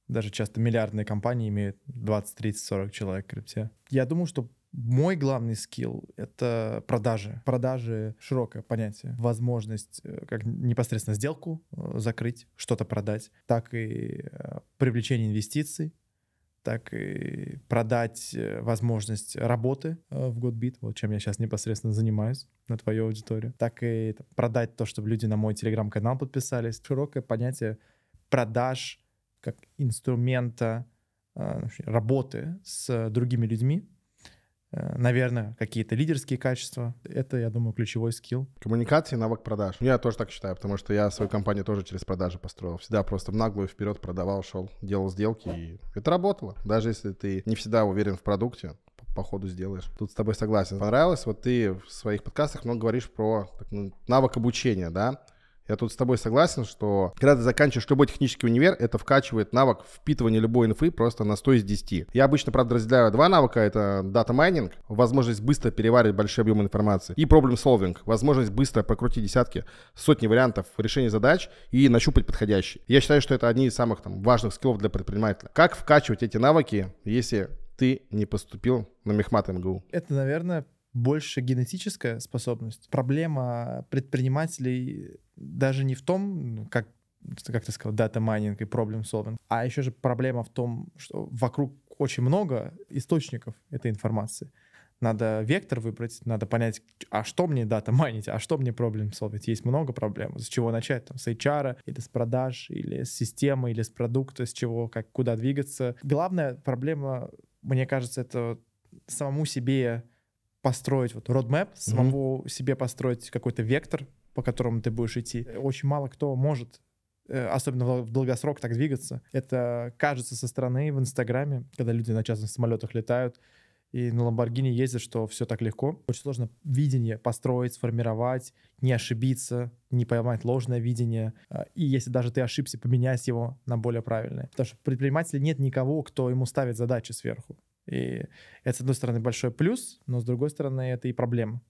Даже часто миллиардные компании имеют 20, 30, 40 человек в крипте. Я думаю, что мой главный скилл — это продажи. Продажи — широкое понятие. Возможность э, как непосредственно сделку э, закрыть, что-то продать, так и э, привлечение инвестиций, так и продать возможность работы в Godbit, вот чем я сейчас непосредственно занимаюсь на твою аудиторию, так и продать то, чтобы люди на мой телеграм-канал подписались. Широкое понятие продаж как инструмента работы с другими людьми, Э, наверное, какие-то лидерские качества. Это, я думаю, ключевой скилл. Коммуникации, навык продаж. Я тоже так считаю, потому что я свою компанию тоже через продажи построил. Всегда просто наглую вперед продавал, шел, делал сделки, и это работало. Даже если ты не всегда уверен в продукте, по ходу сделаешь. Тут с тобой согласен. Понравилось, вот ты в своих подкастах много говоришь про так, ну, навык обучения, да? Я тут с тобой согласен, что когда ты заканчиваешь любой технический универ, это вкачивает навык впитывания любой инфы просто на 100 из 10. Я обычно, правда, разделяю два навыка. Это дата майнинг, возможность быстро переваривать большие объемы информации, и проблем solving, возможность быстро прокрутить десятки, сотни вариантов решения задач и нащупать подходящий. Я считаю, что это одни из самых там, важных скиллов для предпринимателя. Как вкачивать эти навыки, если ты не поступил на Мехмат МГУ? Это, наверное, больше генетическая способность. Проблема предпринимателей даже не в том, ну, как как ты сказал, дата майнинг и проблем solving. А еще же проблема в том, что вокруг очень много источников этой информации. Надо вектор выбрать, надо понять, а что мне дата майнить, а что мне проблем солвить. Есть много проблем. С чего начать? Там, с HR, или с продаж, или с системы, или с продукта, с чего, как, куда двигаться. Главная проблема, мне кажется, это самому себе построить вот roadmap, самому mm-hmm. себе построить какой-то вектор, по которому ты будешь идти. Очень мало кто может э, особенно в долгосрок так двигаться. Это кажется со стороны в Инстаграме, когда люди на частных самолетах летают и на Ламборгини ездят, что все так легко. Очень сложно видение построить, сформировать, не ошибиться, не поймать ложное видение. А, и если даже ты ошибся, поменять его на более правильное. Потому что предпринимателя нет никого, кто ему ставит задачи сверху. И это, с одной стороны, большой плюс, но, с другой стороны, это и проблема.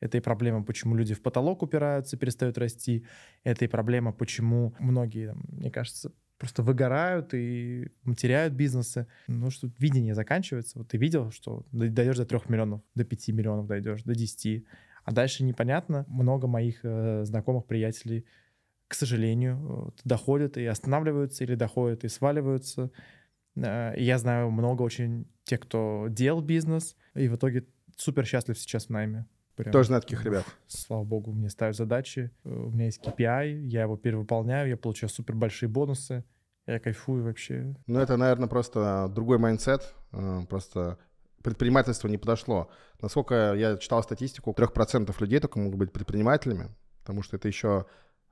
Это и проблема, почему люди в потолок упираются, перестают расти. Это и проблема, почему многие, мне кажется, просто выгорают и теряют бизнесы. Ну, что видение заканчивается. Вот ты видел, что дойдешь до 3 миллионов, до 5 миллионов дойдешь, до 10. А дальше непонятно. Много моих э, знакомых, приятелей, к сожалению, вот, доходят и останавливаются или доходят и сваливаются Э, я знаю много очень тех, кто делал бизнес, и в итоге супер счастлив сейчас в найме. Прям. Тоже на таких ребят. Слава богу, мне ставят задачи, э, у меня есть KPI, я его перевыполняю, я получаю супер большие бонусы, я кайфую вообще. Ну, это, наверное, просто другой майндсет, э, просто предпринимательство не подошло. Насколько я читал статистику, 3% людей только могут быть предпринимателями, потому что это еще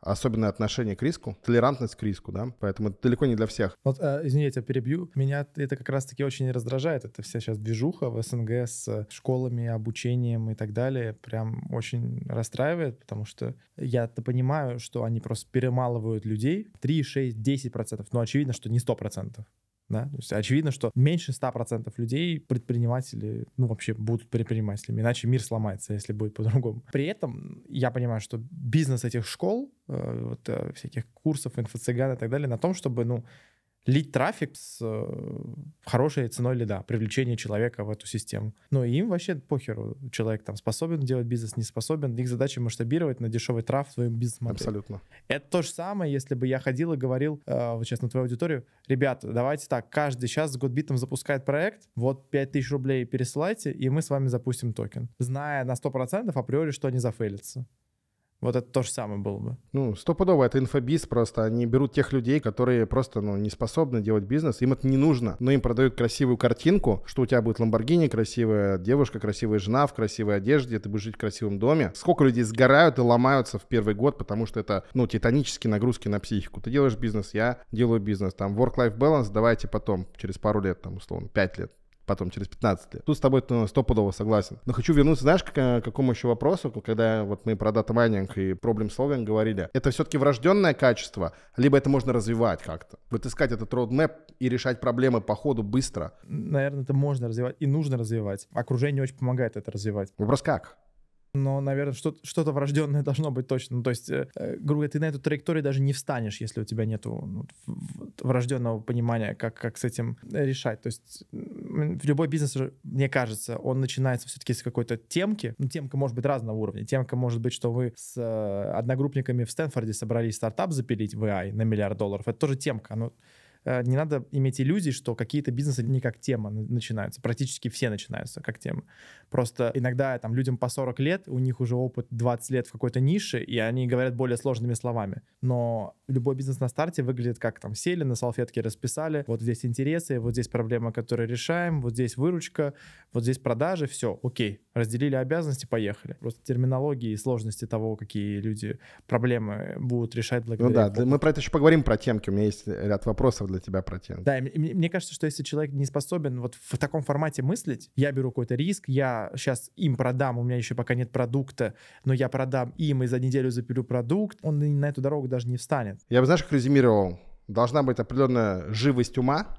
особенное отношение к риску, толерантность к риску, да, поэтому это далеко не для всех. Вот, э, извини, я тебя перебью, меня это как раз-таки очень раздражает, это вся сейчас движуха в СНГ с школами, обучением и так далее, прям очень расстраивает, потому что я-то понимаю, что они просто перемалывают людей 3, 6, 10 процентов, но ну, очевидно, что не 100 процентов. Да? То есть очевидно, что меньше 100% людей предприниматели, ну вообще будут предпринимателями, иначе мир сломается, если будет по-другому. При этом я понимаю, что бизнес этих школ, э, вот, э, всяких курсов, инфо-цыган и так далее, на том, чтобы, ну, лить трафик с э, хорошей ценой лида, привлечение человека в эту систему. Но ну, им вообще похеру, человек там способен делать бизнес, не способен. Их задача масштабировать на дешевый трав в своем бизнес-модели. Абсолютно. Это то же самое, если бы я ходил и говорил, э, вот сейчас на твою аудиторию, ребята, давайте так, каждый сейчас с Godbit запускает проект, вот 5000 рублей пересылайте, и мы с вами запустим токен. Зная на 100% априори, что они зафейлятся. Вот это то же самое было бы. Ну, стопудово, это инфобиз просто. Они берут тех людей, которые просто, ну, не способны делать бизнес, им это не нужно, но им продают красивую картинку, что у тебя будет Ламборгини, красивая девушка, красивая жена в красивой одежде, ты будешь жить в красивом доме. Сколько людей сгорают и ломаются в первый год, потому что это, ну, титанические нагрузки на психику. Ты делаешь бизнес, я делаю бизнес. Там work-life balance давайте потом, через пару лет, там, условно, пять лет потом, через 15 лет. Тут с тобой ну, стопудово согласен. Но хочу вернуться, знаешь, к, э, к какому еще вопросу, когда вот мы про дата майнинг и проблем словен говорили. Это все-таки врожденное качество, либо это можно развивать как-то? Вот искать этот roadmap и решать проблемы по ходу быстро? Наверное, это можно развивать и нужно развивать. Окружение очень помогает это развивать. Вопрос как? но, наверное, что-то, врожденное должно быть точно. Ну, то есть, э, э, грубо говоря, ты на эту траекторию даже не встанешь, если у тебя нет ну, врожденного понимания, как, как с этим э, решать. То есть, в любой бизнес, мне кажется, он начинается все-таки с какой-то темки. Ну, темка может быть разного уровня. Темка может быть, что вы с э, одногруппниками в Стэнфорде собрались стартап запилить в AI на миллиард долларов. Это тоже темка. Оно ну, э, не надо иметь иллюзий, что какие-то бизнесы не как тема начинаются. Практически все начинаются как тема. Просто иногда там людям по 40 лет, у них уже опыт 20 лет в какой-то нише, и они говорят более сложными словами. Но любой бизнес на старте выглядит как там сели на салфетке, расписали, вот здесь интересы, вот здесь проблема, которую решаем, вот здесь выручка, вот здесь продажи, все, окей, разделили обязанности, поехали. Просто терминологии и сложности того, какие люди проблемы будут решать ну благодаря. Ну да, опыту. мы про это еще поговорим про темки. У меня есть ряд вопросов для тебя про темки. Да, мне, мне кажется, что если человек не способен вот в таком формате мыслить, я беру какой-то риск, я сейчас им продам, у меня еще пока нет продукта, но я продам им и за неделю запилю продукт, он на эту дорогу даже не встанет. Я бы, знаешь, как резюмировал? Должна быть определенная живость ума,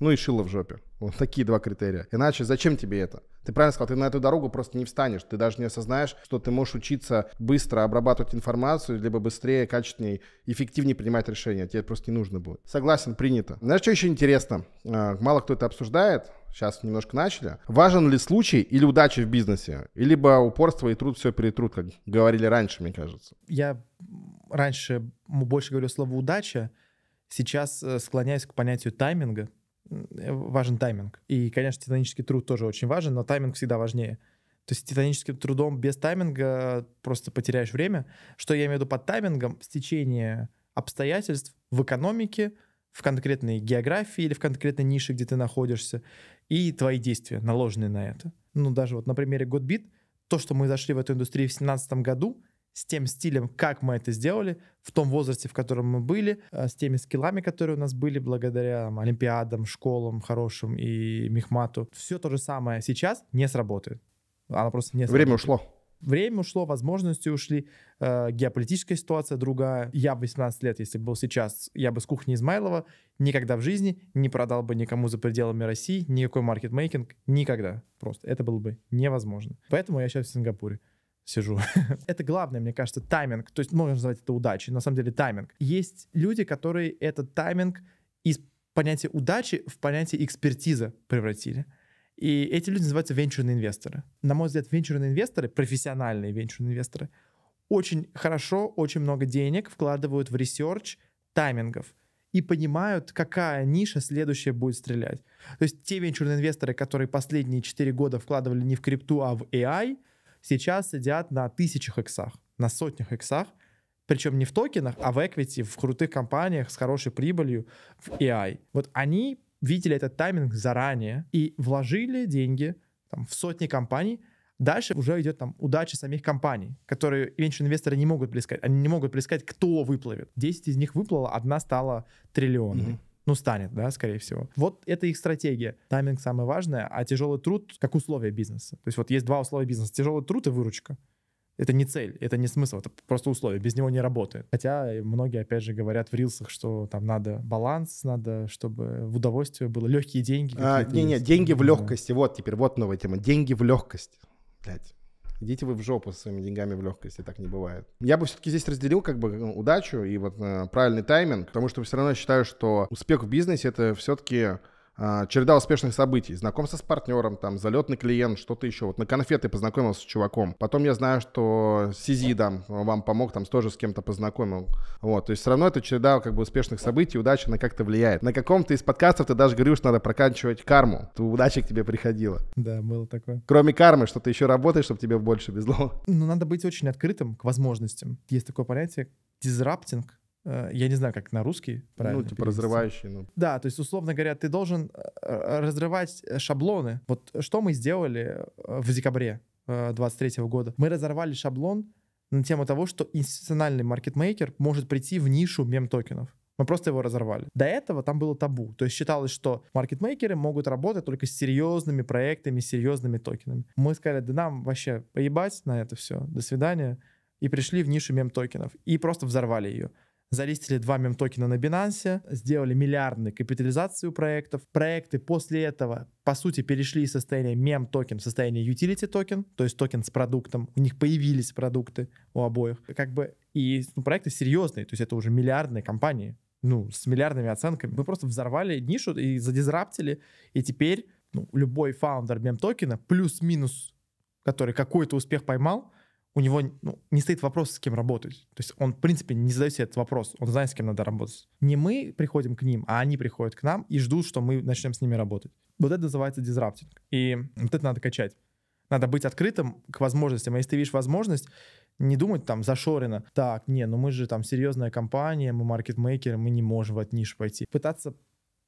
ну и шило в жопе. Вот такие два критерия. Иначе зачем тебе это? Ты правильно сказал, ты на эту дорогу просто не встанешь. Ты даже не осознаешь, что ты можешь учиться быстро обрабатывать информацию, либо быстрее, качественнее, эффективнее принимать решения. Тебе просто не нужно будет. Согласен, принято. Знаешь, что еще интересно? А, мало кто это обсуждает. Сейчас немножко начали. Важен ли случай или удача в бизнесе? И либо упорство и труд все перетрут, как говорили раньше, мне кажется. Я раньше больше говорю слово «удача», сейчас э, склоняюсь к понятию тайминга, Э, важен тайминг. И, конечно, титанический труд тоже очень важен, но тайминг всегда важнее. То есть титаническим трудом без тайминга просто потеряешь время. Что я имею в виду под таймингом? Стечение обстоятельств в экономике, в конкретной географии или в конкретной нише, где ты находишься, и твои действия, наложенные на это. Ну, даже вот на примере Godbit, то, что мы зашли в эту индустрию в 2017 году, с тем стилем, как мы это сделали, в том возрасте, в котором мы были, э, с теми скиллами, которые у нас были благодаря там, олимпиадам, школам хорошим и мехмату. Все то же самое сейчас не сработает. Она просто не сработает. Время ушло. Время ушло, возможности ушли, э, геополитическая ситуация другая. Я в 18 лет, если был сейчас, я бы с кухни Измайлова никогда в жизни не продал бы никому за пределами России никакой маркетмейкинг, никогда просто. Это было бы невозможно. Поэтому я сейчас в Сингапуре сижу. это главное, мне кажется, тайминг. То есть можно назвать это удачей, на самом деле тайминг. Есть люди, которые этот тайминг из понятия удачи в понятие экспертизы превратили. И эти люди называются венчурные инвесторы. На мой взгляд, венчурные инвесторы, профессиональные венчурные инвесторы, очень хорошо, очень много денег вкладывают в ресерч таймингов и понимают, какая ниша следующая будет стрелять. То есть те венчурные инвесторы, которые последние 4 года вкладывали не в крипту, а в AI, сейчас сидят на тысячах иксах, на сотнях иксах, причем не в токенах, а в эквити, в крутых компаниях с хорошей прибылью, в AI. Вот они видели этот тайминг заранее и вложили деньги там, в сотни компаний, Дальше уже идет там удача самих компаний, которые венчурные инвесторы не могут плескать. Они не могут плескать, кто выплывет. 10 из них выплыло, одна стала триллионной. Mm-hmm ну, станет, да, скорее всего. Вот это их стратегия. Тайминг самое важное, а тяжелый труд как условие бизнеса. То есть вот есть два условия бизнеса. Тяжелый труд и выручка. Это не цель, это не смысл, это просто условие, без него не работает. Хотя многие, опять же, говорят в рилсах, что там надо баланс, надо, чтобы в удовольствие было легкие деньги. А, не, не, деньги в легкости, вот теперь, вот новая тема, деньги в легкость, блядь. Идите вы в жопу со своими деньгами в легкости, так не бывает. Я бы все-таки здесь разделил как бы удачу и вот э, правильный тайминг, потому что все равно считаю, что успех в бизнесе это все-таки а, череда успешных событий, знакомство с партнером, там, залетный клиент, что-то еще. Вот на конфеты познакомился с чуваком. Потом я знаю, что Сизи там вам помог, там тоже с кем-то познакомил. Вот, то есть все равно это череда как бы успешных событий, удача она как-то влияет. На каком-то из подкастов ты даже говорил, что надо проканчивать карму. То удача к тебе приходила. Да, было такое. Кроме кармы, что ты еще работаешь, чтобы тебе больше везло. Ну, надо быть очень открытым к возможностям. Есть такое понятие дизраптинг, Э, я не знаю, как на русский правильно. Ну, типа перевести. разрывающий. Ну. Да, то есть, условно говоря, ты должен э, э, разрывать шаблоны. Вот что мы сделали в декабре 23 года? Мы разорвали шаблон на тему того, что институциональный маркетмейкер может прийти в нишу мем-токенов. Мы просто его разорвали. До этого там было табу. То есть считалось, что маркетмейкеры могут работать только с серьезными проектами, с серьезными токенами. Мы сказали, да нам вообще поебать на это все, до свидания. И пришли в нишу мем-токенов. И просто взорвали ее залистили два мем-токена на Binance, сделали миллиардную капитализацию проектов. Проекты после этого, по сути, перешли из состояния мем-токен в состояние utility токен, то есть токен с продуктом. У них появились продукты у обоих. Как бы и ну, проекты серьезные, то есть это уже миллиардные компании, ну, с миллиардными оценками. Мы просто взорвали нишу и задизраптили, и теперь ну, любой фаундер мем-токена плюс-минус который какой-то успех поймал, у него ну, не стоит вопрос, с кем работать. То есть он, в принципе, не задает себе этот вопрос. Он знает, с кем надо работать. Не мы приходим к ним, а они приходят к нам и ждут, что мы начнем с ними работать. Вот это называется дизраптинг. И вот это надо качать. Надо быть открытым к возможностям. А если ты видишь возможность, не думать там зашорено. Так, не, ну мы же там серьезная компания, мы маркетмейкеры, мы не можем в эту нишу пойти. Пытаться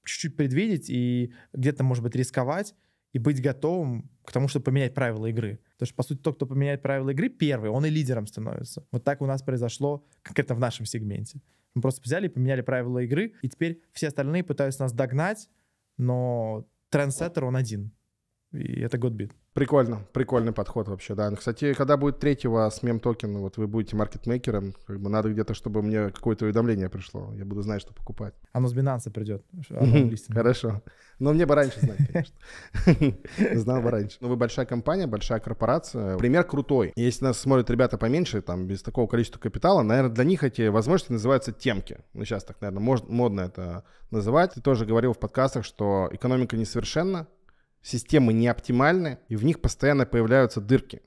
чуть-чуть предвидеть и где-то, может быть, рисковать и быть готовым к тому, чтобы поменять правила игры то что, по сути, тот, кто поменяет правила игры, первый, он и лидером становится. Вот так у нас произошло конкретно в нашем сегменте. Мы просто взяли и поменяли правила игры, и теперь все остальные пытаются нас догнать, но трендсеттер он один. И это Godbit. Прикольно, прикольный подход вообще, да. Кстати, когда будет третьего с мем токен, вот вы будете маркетмейкером, как бы надо где-то, чтобы мне какое-то уведомление пришло, я буду знать, что покупать. Оно с Binance придет. Хорошо. Но мне бы раньше знать, конечно. Знал бы раньше. Но ну, вы большая компания, большая корпорация. Пример крутой. Если нас смотрят ребята поменьше, там, без такого количества капитала, наверное, для них эти возможности называются темки. Ну, сейчас так, наверное, модно это называть. Ты тоже говорил в подкастах, что экономика несовершенна, системы не оптимальны, и в них постоянно появляются дырки.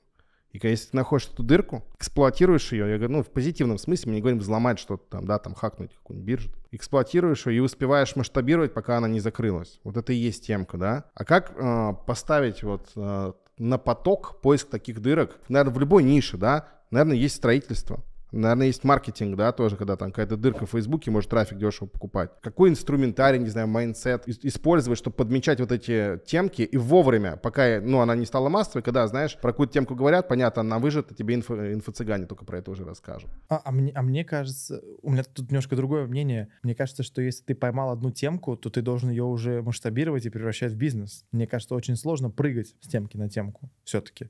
И если ты находишь эту дырку, эксплуатируешь ее, я говорю, ну, в позитивном смысле, мы не говорим взломать что-то там, да, там, хакнуть какую-нибудь биржу. Эксплуатируешь ее и успеваешь масштабировать, пока она не закрылась. Вот это и есть темка, да. А как э, поставить вот э, на поток поиск таких дырок, наверное, в любой нише, да, наверное, есть строительство. Наверное, есть маркетинг, да, тоже, когда там какая-то дырка в Фейсбуке, может трафик дешево покупать. Какой инструментарий, не знаю, майндсет использовать, чтобы подмечать вот эти темки и вовремя, пока, ну, она не стала массовой, когда, знаешь, про какую-то темку говорят, понятно, она выжата, тебе инфо, инфо-цыгане только про это уже расскажут. А, а, мне, а мне кажется, у меня тут немножко другое мнение. Мне кажется, что если ты поймал одну темку, то ты должен ее уже масштабировать и превращать в бизнес. Мне кажется, очень сложно прыгать с темки на темку все-таки.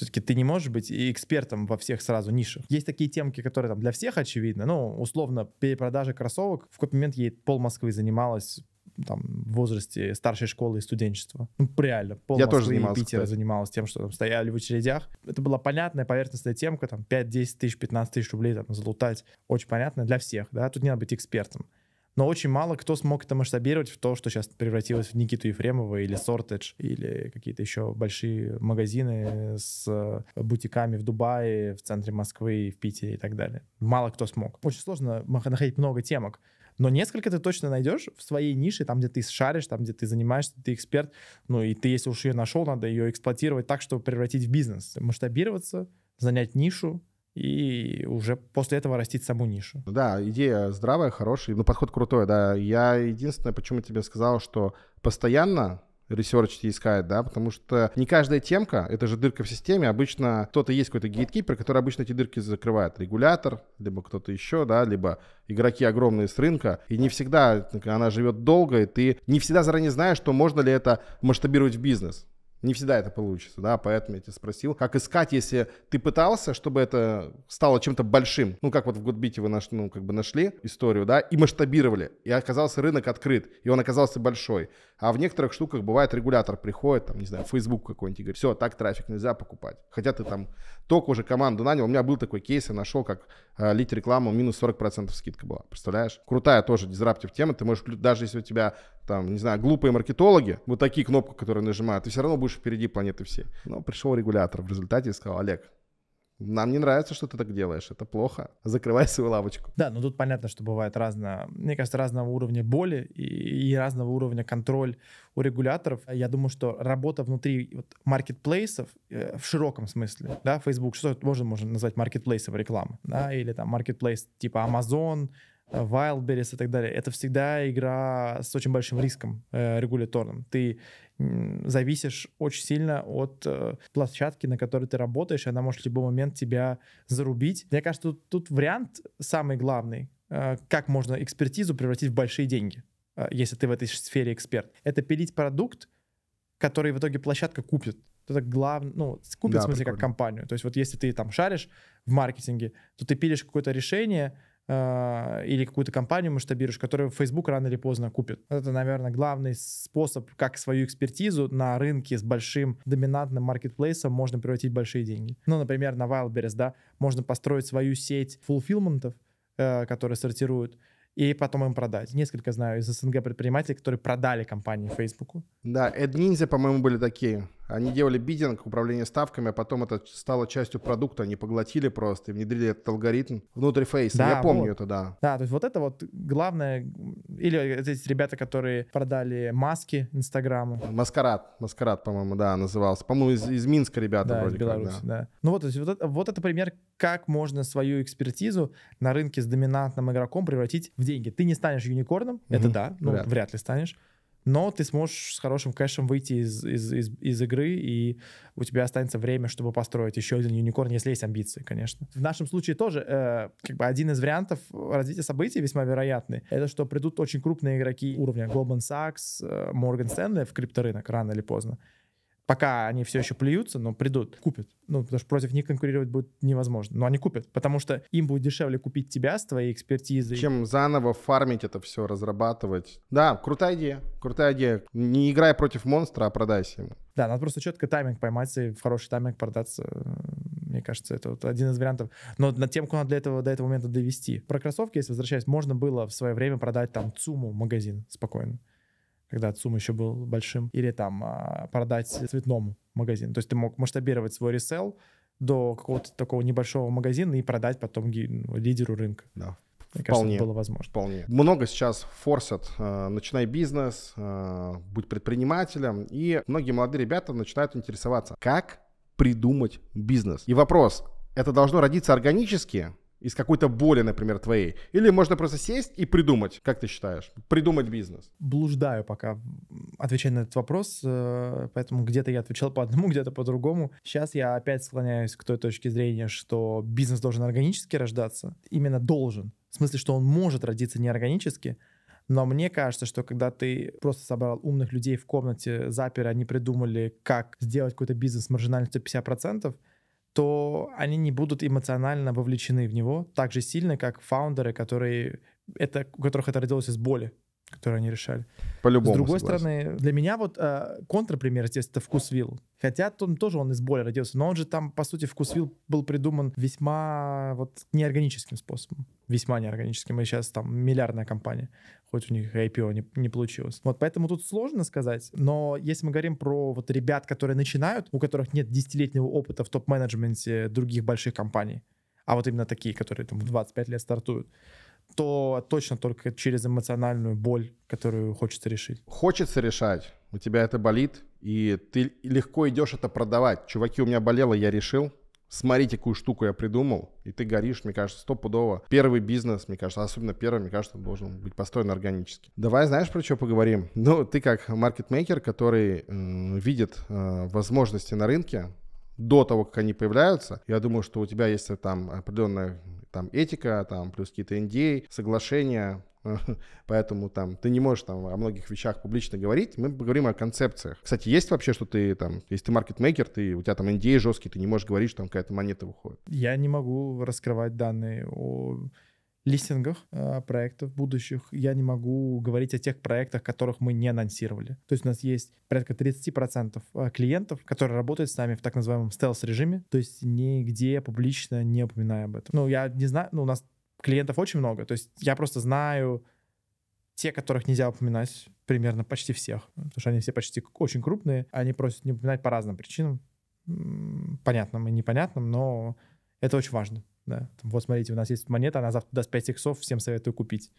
Все-таки ты не можешь быть экспертом во всех сразу нишах. Есть такие темки, которые там для всех очевидны. Ну, условно, перепродажа кроссовок. В какой-то момент ей пол Москвы занималась там, в возрасте старшей школы и студенчества. Ну, реально, пол Я Москвы тоже занимался, и Питера кстати. занималась тем, что там стояли в очередях. Это была понятная поверхностная темка, там, 5-10 тысяч, 15 тысяч рублей там залутать. Очень понятно для всех, да, тут не надо быть экспертом но очень мало кто смог это масштабировать в то, что сейчас превратилось в Никиту Ефремова или Sortage, или какие-то еще большие магазины с э, бутиками в Дубае, в центре Москвы, в Питере и так далее. Мало кто смог. Очень сложно находить много темок, но несколько ты точно найдешь в своей нише, там, где ты шаришь, там, где ты занимаешься, ты эксперт. Ну и ты, если уж ее нашел, надо ее эксплуатировать так, чтобы превратить в бизнес. Масштабироваться, занять нишу, и уже после этого растить саму нишу. Ну да, идея здравая, хорошая, ну, подход крутой, да. Я единственное, почему тебе сказал, что постоянно ресерчить и искать, да, потому что не каждая темка, это же дырка в системе, обычно кто-то есть какой-то гейткипер, который обычно эти дырки закрывает, регулятор, либо кто-то еще, да, либо игроки огромные с рынка, и не всегда она живет долго, и ты не всегда заранее знаешь, что можно ли это масштабировать в бизнес. Не всегда это получится, да, поэтому я тебя спросил, как искать, если ты пытался, чтобы это стало чем-то большим. Ну, как вот в Гудбите вы наш, ну, как бы нашли историю, да, и масштабировали. И оказался рынок открыт, и он оказался большой. А в некоторых штуках бывает регулятор приходит, там, не знаю, Facebook какой-нибудь и говорит, все, так трафик нельзя покупать. Хотя ты там только уже команду нанял. У меня был такой кейс, я нашел, как э, лить рекламу, минус 40% скидка была. Представляешь? Крутая тоже дизраптив тема. Ты можешь, даже если у тебя там, не знаю, глупые маркетологи, вот такие кнопки, которые нажимают, ты все равно будешь впереди планеты всей. Но пришел регулятор в результате и сказал, Олег, нам не нравится, что ты так делаешь, это плохо. Закрывай свою лавочку. Да, но ну тут понятно, что бывает разное, мне кажется, разного уровня боли и, и разного уровня контроль у регуляторов. Я думаю, что работа внутри вот, маркетплейсов э, в широком смысле, да, Facebook, что можно, можно назвать маркетплейсом рекламы, да, или там маркетплейс типа Amazon, Э, Wildberries и так далее, это всегда игра с очень большим риском э, регуляторным. Ты зависишь очень сильно от э, площадки, на которой ты работаешь, и она может в любой момент тебя зарубить. Мне кажется, тут, тут вариант самый главный, э, как можно экспертизу превратить в большие деньги, э, если ты в этой сфере эксперт. Это пилить продукт, который в итоге площадка купит. Это главное, ну, купит, да, в смысле, прикольно. как компанию. То есть вот если ты там шаришь в маркетинге, то ты пилишь какое-то решение, а, или какую-то компанию масштабируешь, которую Facebook рано или поздно купит. Это, наверное, главный способ, как свою экспертизу на рынке с большим доминантным маркетплейсом можно превратить в большие деньги. Ну, например, на Wildberries, да, можно построить свою сеть фулфилментов, э, которые сортируют, и потом им продать. Несколько знаю из СНГ предпринимателей, которые продали компании Facebook. Да, AdNinja, по-моему, были такие. Они делали бидинг, управление ставками, а потом это стало частью продукта, они поглотили просто и внедрили этот алгоритм внутрь фейса. Да, Я помню вот. это, да. Да, то есть вот это вот главное, или здесь ребята, которые продали маски Инстаграму. Маскарад, Маскарад, по-моему, да, назывался. По-моему, из, из Минска ребята да, вроде из Беларуси, как, да. да. Ну вот, то есть вот, это, вот это пример, как можно свою экспертизу на рынке с доминантным игроком превратить в деньги. Ты не станешь юникорном, угу, это да, ну, вряд, вряд ли станешь но ты сможешь с хорошим кэшем выйти из, из, из, из игры, и у тебя останется время, чтобы построить еще один юникорн, если есть амбиции, конечно. В нашем случае тоже э, как бы один из вариантов развития событий весьма вероятный. Это что придут очень крупные игроки уровня Goldman Sachs, э, Morgan Stanley в крипторынок рано или поздно. Пока они все еще плюются, но придут, купят. Ну, потому что против них конкурировать будет невозможно. Но они купят, потому что им будет дешевле купить тебя с твоей экспертизой. Чем заново фармить это все, разрабатывать. Да, крутая идея, крутая идея. Не играй против монстра, а продайся ему. Да, надо просто четко тайминг поймать и в хороший тайминг продаться мне кажется, это вот один из вариантов. Но на темку надо для этого, до этого момента довести. Про кроссовки, если возвращаясь, можно было в свое время продать там ЦУМу магазин спокойно когда ЦУМ еще был большим, или там а, продать цветному магазину, То есть ты мог масштабировать свой ресел до какого-то такого небольшого магазина и продать потом ну, лидеру рынка. Да. Мне вполне, кажется, это было возможно. Вполне. Много сейчас форсят. Э, начинай бизнес, э, будь предпринимателем. И многие молодые ребята начинают интересоваться, как придумать бизнес. И вопрос, это должно родиться органически из какой-то боли, например, твоей. Или можно просто сесть и придумать, как ты считаешь, придумать бизнес. Блуждаю пока, отвечая на этот вопрос, э, поэтому где-то я отвечал по одному, где-то по другому. Сейчас я опять склоняюсь к той точке зрения, что бизнес должен органически рождаться, именно должен. В смысле, что он может родиться неорганически, но мне кажется, что когда ты просто собрал умных людей в комнате, запер, они придумали, как сделать какой-то бизнес с маржинальностью 50%, то они не будут эмоционально вовлечены в него так же сильно, как фаундеры, которые это, у которых это родилось из боли которые они решали. По-любому. С другой согласен. стороны, для меня вот э, контрпример здесь это вкус вилл. Хотя он тоже он из боли родился, но он же там, по сути, вкус вилл был придуман весьма вот неорганическим способом. Весьма неорганическим. И сейчас там миллиардная компания. Хоть у них IPO не, не получилось. Вот поэтому тут сложно сказать. Но если мы говорим про вот ребят, которые начинают, у которых нет десятилетнего опыта в топ-менеджменте других больших компаний, а вот именно такие, которые там в 25 лет стартуют, то точно только через эмоциональную боль, которую хочется решить. Хочется решать, у тебя это болит, и ты легко идешь это продавать. Чуваки, у меня болело, я решил. Смотрите, какую штуку я придумал, и ты горишь, мне кажется, стопудово. Первый бизнес, мне кажется, особенно первый, мне кажется, должен быть построен органически. Давай, знаешь, про что поговорим? Ну, ты как маркетмейкер, который э, видит э, возможности на рынке, до того, как они появляются, я думаю, что у тебя есть там определенная там этика, там плюс какие-то NDA, а, соглашения, Поэтому там ты не можешь там о многих вещах публично говорить. Мы поговорим о концепциях. Кстати, есть вообще, что ты там, если ты маркетмейкер, ты, у тебя там NDA а жесткий, ты не можешь говорить, что там какая-то монета выходит? Я не могу раскрывать данные о листингах э, проектов будущих я не могу говорить о тех проектах, которых мы не анонсировали. То есть у нас есть порядка 30% а, клиентов, которые работают с нами в так называемом стелс-режиме, то есть нигде публично не упоминая об этом. Ну, я не знаю, ну, у нас клиентов очень много, то есть я просто знаю те, которых нельзя упоминать, примерно почти всех, потому что они все почти очень крупные, они просят не упоминать по разным причинам, понятным и непонятным, но это очень важно. Да. Вот смотрите, у нас есть монета, она завтра даст 5 иксов, всем советую купить.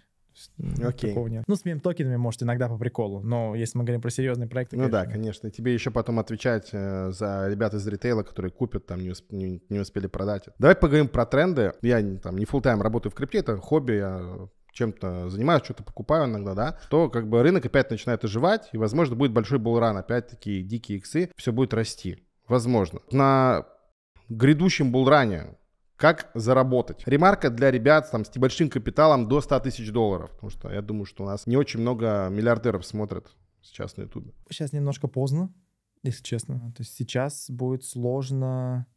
Окей. Okay. Нет. Ну, с мем-токенами, может, иногда по приколу, но если мы говорим про серьезные проекты... Ну конечно. да, конечно. тебе еще потом отвечать э, за ребят из ритейла, которые купят, там, не, усп- не, не успели продать. Давай поговорим про тренды. Я там не full тайм работаю в крипте, это хобби, я чем-то занимаюсь, что-то покупаю иногда, да, то как бы рынок опять начинает оживать, и, возможно, будет большой булран, опять такие дикие иксы, все будет расти. Возможно. На грядущем булране как заработать? Ремарка для ребят там, с небольшим капиталом до 100 тысяч долларов. Потому что я думаю, что у нас не очень много миллиардеров смотрят сейчас на Ютубе. Сейчас немножко поздно, если честно. То есть сейчас будет сложно,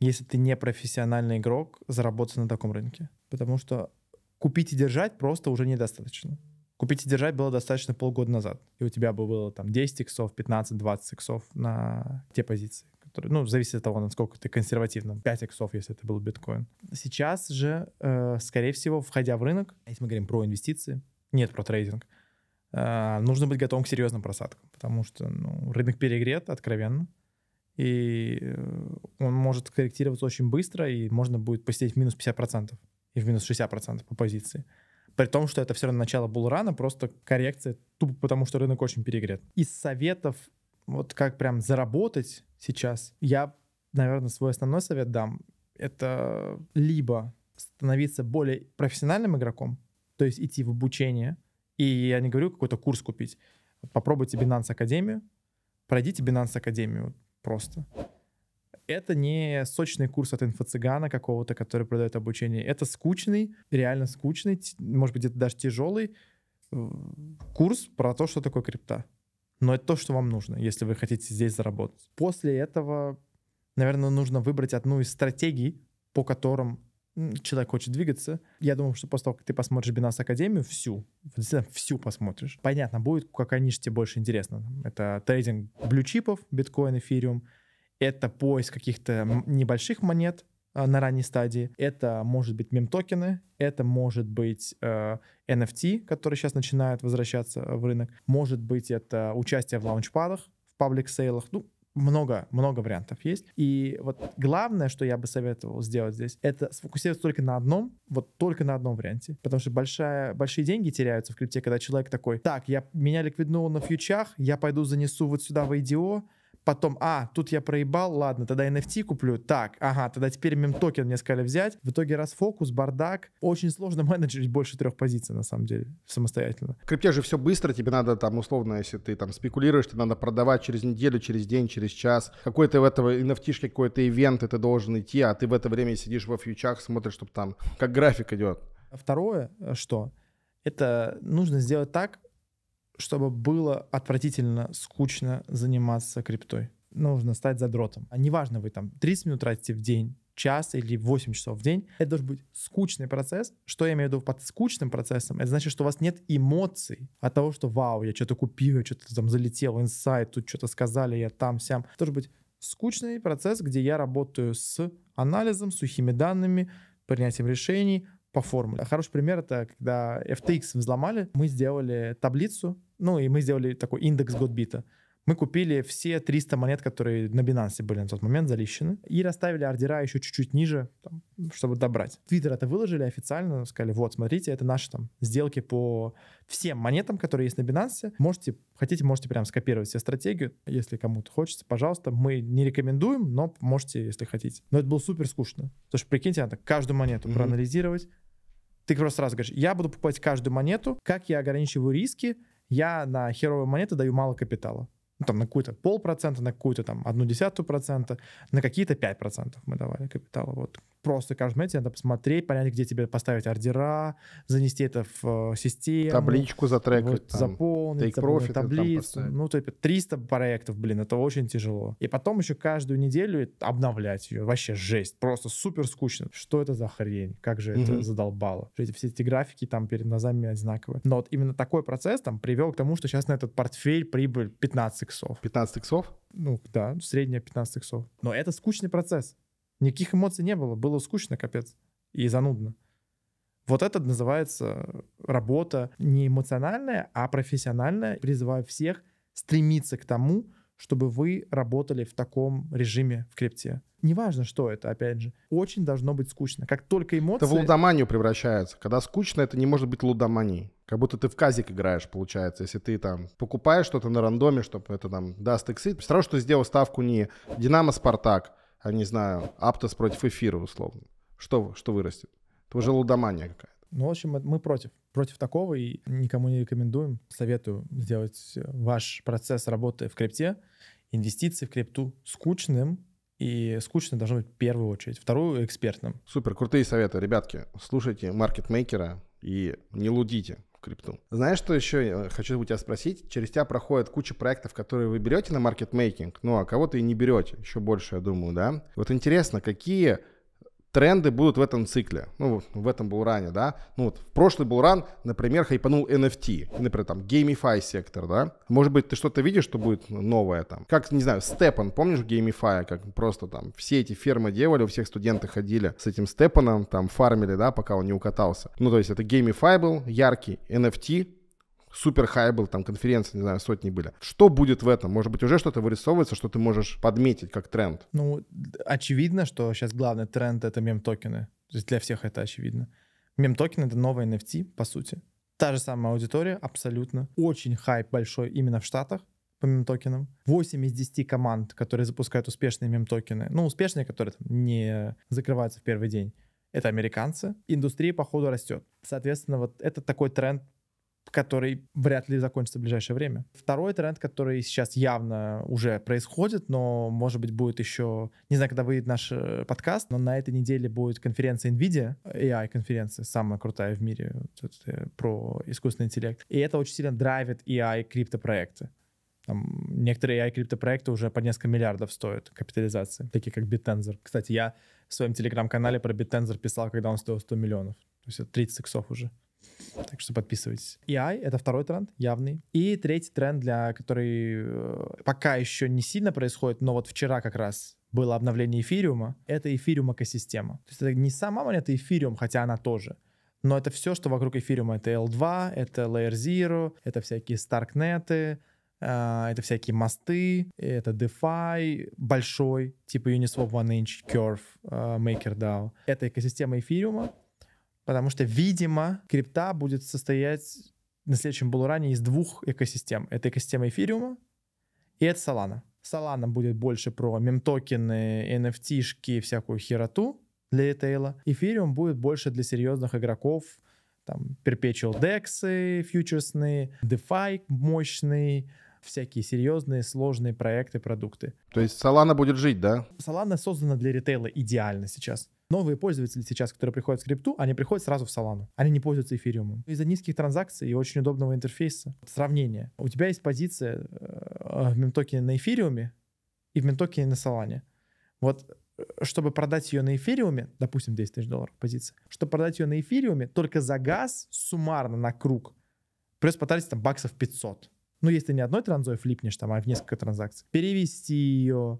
если ты не профессиональный игрок, заработать на таком рынке. Потому что купить и держать просто уже недостаточно. Купить и держать было достаточно полгода назад. И у тебя бы было там 10 иксов, 15-20 иксов на те позиции который, ну, зависит от того, насколько ты консервативно 5 иксов, если это был биткоин. Сейчас же, э, скорее всего, входя в рынок, если мы говорим про инвестиции, нет про трейдинг, э, нужно быть готовым к серьезным просадкам, потому что ну, рынок перегрет откровенно, и э, он может корректироваться очень быстро, и можно будет посетить в минус 50% и в минус 60% по позиции. При том, что это все равно начало булрана, просто коррекция, тупо потому что рынок очень перегрет. Из советов вот как прям заработать сейчас, я, наверное, свой основной совет дам. Это либо становиться более профессиональным игроком, то есть идти в обучение, и я не говорю какой-то курс купить. Попробуйте Binance Академию, пройдите Binance Академию просто. Это не сочный курс от инфо-цыгана какого-то, который продает обучение. Это скучный, реально скучный, может быть, это даже тяжелый э, курс про то, что такое крипта но это то, что вам нужно, если вы хотите здесь заработать. После этого, наверное, нужно выбрать одну из стратегий, по которым человек хочет двигаться. Я думаю, что после того, как ты посмотришь Binance Академию всю, всю посмотришь, понятно будет, какая ниша тебе больше интересна. Это трейдинг блючипов, биткоин, эфириум, это поиск каких-то небольших монет, а, на ранней стадии. Это может быть мем-токены, это может быть э, NFT, которые сейчас начинают возвращаться э, в рынок. Может быть, это участие в лаунчпадах, в паблик-сейлах. Ну, много, много вариантов есть. И вот главное, что я бы советовал сделать здесь, это сфокусироваться только на одном, вот только на одном варианте. Потому что большая, большие деньги теряются в крипте, когда человек такой, так, я меня ликвиднуло на фьючах, я пойду занесу вот сюда в IDO, потом, а, тут я проебал, ладно, тогда NFT куплю, так, ага, тогда теперь мем-токен мне сказали взять. В итоге расфокус, бардак. Очень сложно менеджерить больше трех позиций, на самом деле, самостоятельно. В крипте же все быстро, тебе надо там, условно, если ты там спекулируешь, тебе надо продавать через неделю, через день, через час. Какой-то в этого nft какой-то ивент, это должен идти, а ты в это время сидишь во фьючах, смотришь, чтобы там, как график идет. А второе, э, что это нужно сделать так, чтобы было отвратительно скучно заниматься криптой. Нужно стать задротом. А неважно, вы там 30 минут тратите в день, час или 8 часов в день. Это должен быть скучный процесс. Что я имею в виду под скучным процессом? Это значит, что у вас нет эмоций от того, что вау, я что-то купил, я что-то там залетел, инсайт, тут что-то сказали, я там, сям. Это должен быть скучный процесс, где я работаю с анализом, сухими данными, принятием решений, по формуле. Хороший пример это когда FTX взломали, мы сделали таблицу ну, и мы сделали такой индекс Годбита. Мы купили все 300 монет, которые на Binance были на тот момент залищены, и расставили ордера еще чуть-чуть ниже, там, чтобы добрать. Твиттер это выложили официально, сказали, вот, смотрите, это наши там сделки по всем монетам, которые есть на Binance. Можете, хотите, можете прям скопировать себе стратегию, если кому-то хочется, пожалуйста. Мы не рекомендуем, но можете, если хотите. Но это было супер скучно. Потому что, прикиньте, надо каждую монету mm-hmm. проанализировать, ты просто сразу говоришь, я буду покупать каждую монету, как я ограничиваю риски, я на херовые монеты даю мало капитала. Ну, там на какую-то полпроцента, на какую-то там одну десятую процента, на какие-то пять процентов мы давали капитала. Вот просто каждом моменте надо посмотреть, понять, где тебе поставить ордера, занести это в э, систему. Табличку затрекать. Вот, там, заполнить, заполнить таблицу. Ну, то есть 300 проектов, блин, это очень тяжело. И потом еще каждую неделю обновлять ее. Вообще жесть. Просто супер скучно. Что это за хрень? Как же это угу. задолбало? Эти, все эти графики там перед глазами одинаковые. Но вот именно такой процесс там привел к тому, что сейчас на этот портфель прибыль 15 иксов. 15 иксов? Ну, да, средняя 15 иксов. Но это скучный процесс. Никаких эмоций не было, было скучно, капец, и занудно. Вот это называется работа не эмоциональная, а профессиональная. Призываю всех стремиться к тому, чтобы вы работали в таком режиме в крипте. Неважно, что это, опять же. Очень должно быть скучно. Как только эмоции... Это в лудоманию превращается. Когда скучно, это не может быть лудоманией. Как будто ты в казик играешь, получается. Если ты там покупаешь что-то на рандоме, чтобы это там даст иксы. Сразу, что сделал ставку не Динамо-Спартак, а не знаю, Аптос против эфира условно. Что, что вырастет? Это уже лудомания какая-то. Ну, в общем, мы против. Против такого и никому не рекомендуем. Советую сделать э, ваш процесс работы в крипте, инвестиции в крипту скучным, и скучно должно быть в первую очередь, вторую — экспертным. Супер, крутые советы, ребятки. Слушайте маркетмейкера и не лудите крипту. Знаешь, что еще э, хочу у тебя спросить? Через тебя проходит куча проектов, которые вы берете на маркетмейкинг, ну а кого-то и не берете, еще больше, я думаю, да? Вот интересно, какие тренды будут в этом цикле. Ну, в этом был ране, да. Ну, вот в прошлый был ран, например, хайпанул NFT, например, там, Gamify сектор, да. Может быть, ты что-то видишь, что будет новое там. Как, не знаю, Степан, помнишь Gamify, как просто там все эти фермы делали, у всех студенты ходили с этим Степаном, там, фармили, да, пока он не укатался. Ну, то есть это Gamify был, яркий, NFT, супер хай был, там конференции, не знаю, сотни были. Что будет в этом? Может быть, уже что-то вырисовывается, что ты можешь подметить как тренд? Ну, очевидно, что сейчас главный тренд — это мем-токены. для всех это очевидно. Мем-токены — это новые NFT, по сути. Та же самая аудитория, абсолютно. Очень хайп большой именно в Штатах по мем-токенам. 8 из 10 команд, которые запускают успешные мем-токены, ну, успешные, которые там, не закрываются в первый день, это американцы. Индустрия, походу, растет. Соответственно, вот это такой тренд который вряд ли закончится в ближайшее время. Второй тренд, который сейчас явно уже происходит, но, может быть, будет еще... Не знаю, когда выйдет наш э, подкаст, но на этой неделе будет конференция NVIDIA, AI-конференция, самая крутая в мире тут, э, про искусственный интеллект. И это очень сильно драйвит AI-криптопроекты. Там некоторые AI-криптопроекты уже по несколько миллиардов стоят капитализации, такие как BitTensor. Кстати, я в своем телеграм-канале про BitTensor писал, когда он стоил 100 миллионов. То есть это 30 иксов уже. Так что подписывайтесь. AI — это второй тренд, явный. И третий тренд, для который э, пока еще не сильно происходит, но вот вчера как раз было обновление эфириума, это эфириум экосистема. То есть это не сама монета эфириум, хотя она тоже. Но это все, что вокруг эфириума. Это L2, это Layer Zero, это всякие старкнеты, э, это всякие мосты, это DeFi большой, типа Uniswap, OneInch, Curve, э, MakerDAO. Это экосистема эфириума, Потому что, видимо, крипта будет состоять на следующем булуране из двух экосистем. Это экосистема эфириума и это Solana. Solana будет больше про мемтокены, NFT-шки, всякую хероту для ритейла. Эфириум будет больше для серьезных игроков, там, Perpetual DEX, фьючерсные, DeFi мощный, всякие серьезные, сложные проекты, продукты. То есть Solana будет жить, да? Solana создана для ритейла идеально сейчас. Новые пользователи сейчас, которые приходят к крипту, они приходят сразу в Solana. Они не пользуются эфириумом. Из-за низких транзакций и очень удобного интерфейса. Сравнение. У тебя есть позиция э, в мемтокене на эфириуме и в мемтокене на Solana. Вот э, чтобы продать ее на эфириуме, допустим, 10 тысяч долларов позиция, чтобы продать ее на эфириуме, только за газ суммарно на круг, плюс потратить там баксов 500. Ну, если не одной транзой флипнешь там, а в несколько транзакций. Перевести ее,